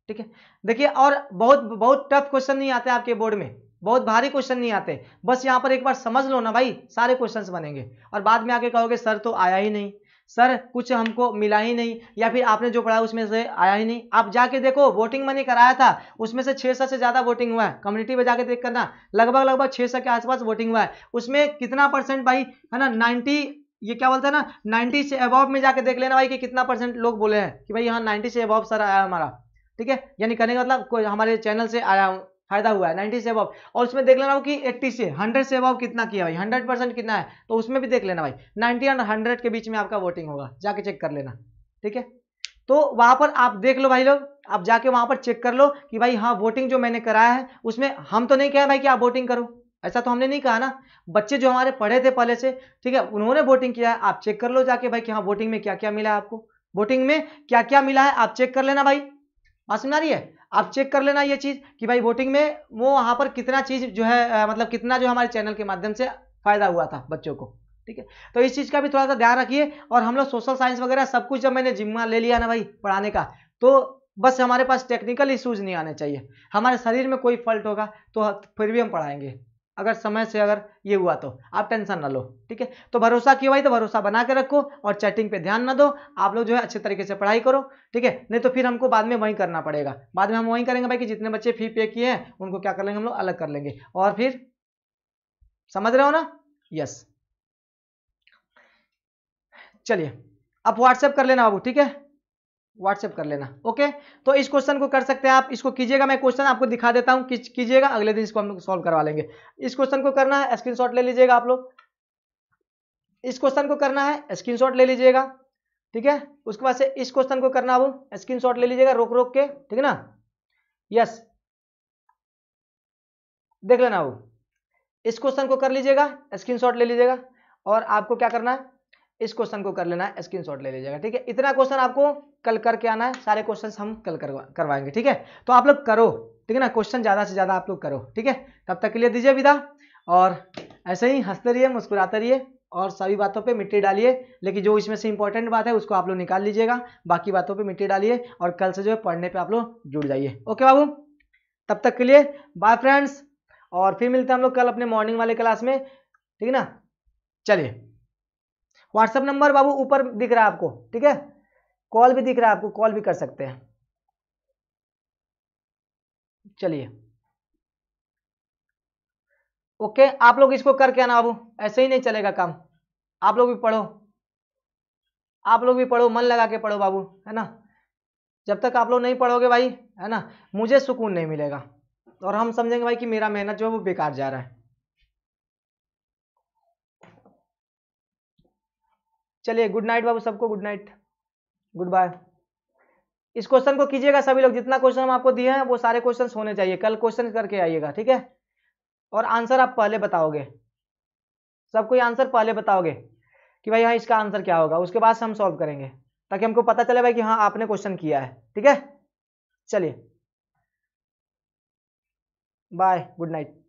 ठीक है देखिए और बहुत बहुत टफ क्वेश्चन नहीं आते आपके बोर्ड में बहुत भारी क्वेश्चन नहीं आते बस यहाँ पर एक बार समझ लो ना भाई सारे क्वेश्चन बनेंगे और बाद में आके कहोगे सर तो आया ही नहीं सर कुछ हमको मिला ही नहीं या फिर आपने जो पढ़ा उसमें से आया ही नहीं आप जाके देखो वोटिंग मैंने कराया था उसमें से छः सौ से ज़्यादा वोटिंग हुआ है कम्युनिटी में जाके देख करना लगभग लगभग छः सौ के आसपास वोटिंग हुआ है उसमें कितना परसेंट भाई है ना नाइन्टी ये क्या बोलता है ना नाइन्टी से अबॉव में जाके देख लेना भाई कि कितना परसेंट लोग बोले हैं कि भाई यहाँ नाइन्टी से अबॉव सर आया हमारा ठीक है यानी करने का मतलब कोई हमारे चैनल से आया फायदा हुआ है नाइन्टी सेव ऑफ और उसमें देख लेना कि एट्टी से हंड्रेड सेव ऑफ कितना किया भाई हंड्रेड परसेंट कितना है तो उसमें भी देख लेना भाई नाइन्टी एंड हंड्रेड के बीच में आपका वोटिंग होगा जाके चेक कर लेना ठीक है तो वहां पर आप देख लो भाई लोग आप जाके वहां पर चेक कर लो कि भाई हाँ वोटिंग जो मैंने कराया है उसमें हम तो नहीं कहा भाई कि आप वोटिंग करो ऐसा तो हमने नहीं कहा ना बच्चे जो हमारे पढ़े थे पहले से ठीक है उन्होंने वोटिंग किया है आप चेक कर लो जाके भाई कि हाँ वोटिंग में क्या क्या मिला है आपको वोटिंग में क्या क्या मिला है आप चेक कर लेना भाई बात समझ रही है आप चेक कर लेना ये चीज़ कि भाई वोटिंग में वो वहाँ पर कितना चीज़ जो है मतलब कितना जो हमारे चैनल के माध्यम से फ़ायदा हुआ था बच्चों को ठीक है तो इस चीज़ का भी थोड़ा सा ध्यान रखिए और हम लोग सोशल साइंस वगैरह सब कुछ जब मैंने जिम्मा ले लिया ना भाई पढ़ाने का तो बस हमारे पास टेक्निकल इशूज नहीं आने चाहिए हमारे शरीर में कोई फॉल्ट होगा तो फिर भी हम पढ़ाएंगे अगर समय से अगर ये हुआ तो आप टेंशन ना लो ठीक है तो भरोसा क्यों भाई तो भरोसा बना के रखो और चैटिंग पे ध्यान ना दो आप लोग जो है अच्छे तरीके से पढ़ाई करो ठीक है नहीं तो फिर हमको बाद में वहीं करना पड़ेगा बाद में हम वहीं करेंगे भाई कि जितने बच्चे फी पे किए हैं उनको क्या कर लेंगे हम लोग अलग कर लेंगे और फिर समझ रहे हो ना यस चलिए आप व्हाट्सएप कर लेना बाबू ठीक है व्हाट्सएप कर लेना ओके तो इस क्वेश्चन को कर सकते हैं आप इसको कीजिएगा मैं क्वेश्चन आपको दिखा देता हूं कीजिएगा अगले दिन इसको हम लोग सॉल्व करवा लेंगे इस क्वेश्चन को करना है स्क्रीनशॉट ले लीजिएगा आप लोग इस क्वेश्चन को करना है स्क्रीनशॉट ले लीजिएगा ठीक है उसके बाद से इस क्वेश्चन को करना वो स्क्रीन ले लीजिएगा रोक रोक के ठीक है ना यस देख लेना वो इस क्वेश्चन को कर लीजिएगा स्क्रीन ले लीजिएगा और आपको क्या करना है इस क्वेश्चन को कर लेना है स्क्रीनशॉट ले लीजिएगा ठीक है इतना क्वेश्चन आपको कल करके आना है सारे क्वेश्चन हम कल करवाएंगे ठीक है तो आप लोग करो ठीक है ना क्वेश्चन ज़्यादा से ज़्यादा आप लोग करो ठीक है तब तक के लिए दीजिए विदा और ऐसे ही हंसते रहिए मुस्कुराते रहिए और सभी बातों पे मिट्टी डालिए लेकिन जो इसमें से इंपॉर्टेंट बात है उसको आप लोग निकाल लीजिएगा बाकी बातों पे मिट्टी डालिए और कल से जो है पढ़ने पे आप लोग जुड़ जाइए ओके बाबू तब तक के लिए बाय फ्रेंड्स और फिर मिलते हैं हम लोग कल अपने मॉर्निंग वाले क्लास में ठीक है ना चलिए व्हाट्सअप नंबर बाबू ऊपर दिख रहा है आपको ठीक है कॉल भी दिख रहा है आपको कॉल भी कर सकते हैं चलिए ओके आप लोग इसको करके आना बाबू ऐसे ही नहीं चलेगा काम आप लोग भी पढ़ो आप लोग भी पढ़ो मन लगा के पढ़ो बाबू है ना जब तक आप लोग नहीं पढ़ोगे भाई है ना मुझे सुकून नहीं मिलेगा और हम समझेंगे भाई कि मेरा मेहनत जो है वो बेकार जा रहा है चलिए गुड नाइट बाबू सबको गुड नाइट गुड बाय इस क्वेश्चन को कीजिएगा सभी लोग जितना क्वेश्चन हम आपको दिए हैं वो सारे क्वेश्चन होने चाहिए कल क्वेश्चन करके आइएगा ठीक है और आंसर आप पहले बताओगे सबको आंसर पहले बताओगे कि भाई हाँ इसका आंसर क्या होगा उसके बाद हम सॉल्व करेंगे ताकि हमको पता चले भाई कि हाँ आपने क्वेश्चन किया है ठीक है चलिए बाय गुड नाइट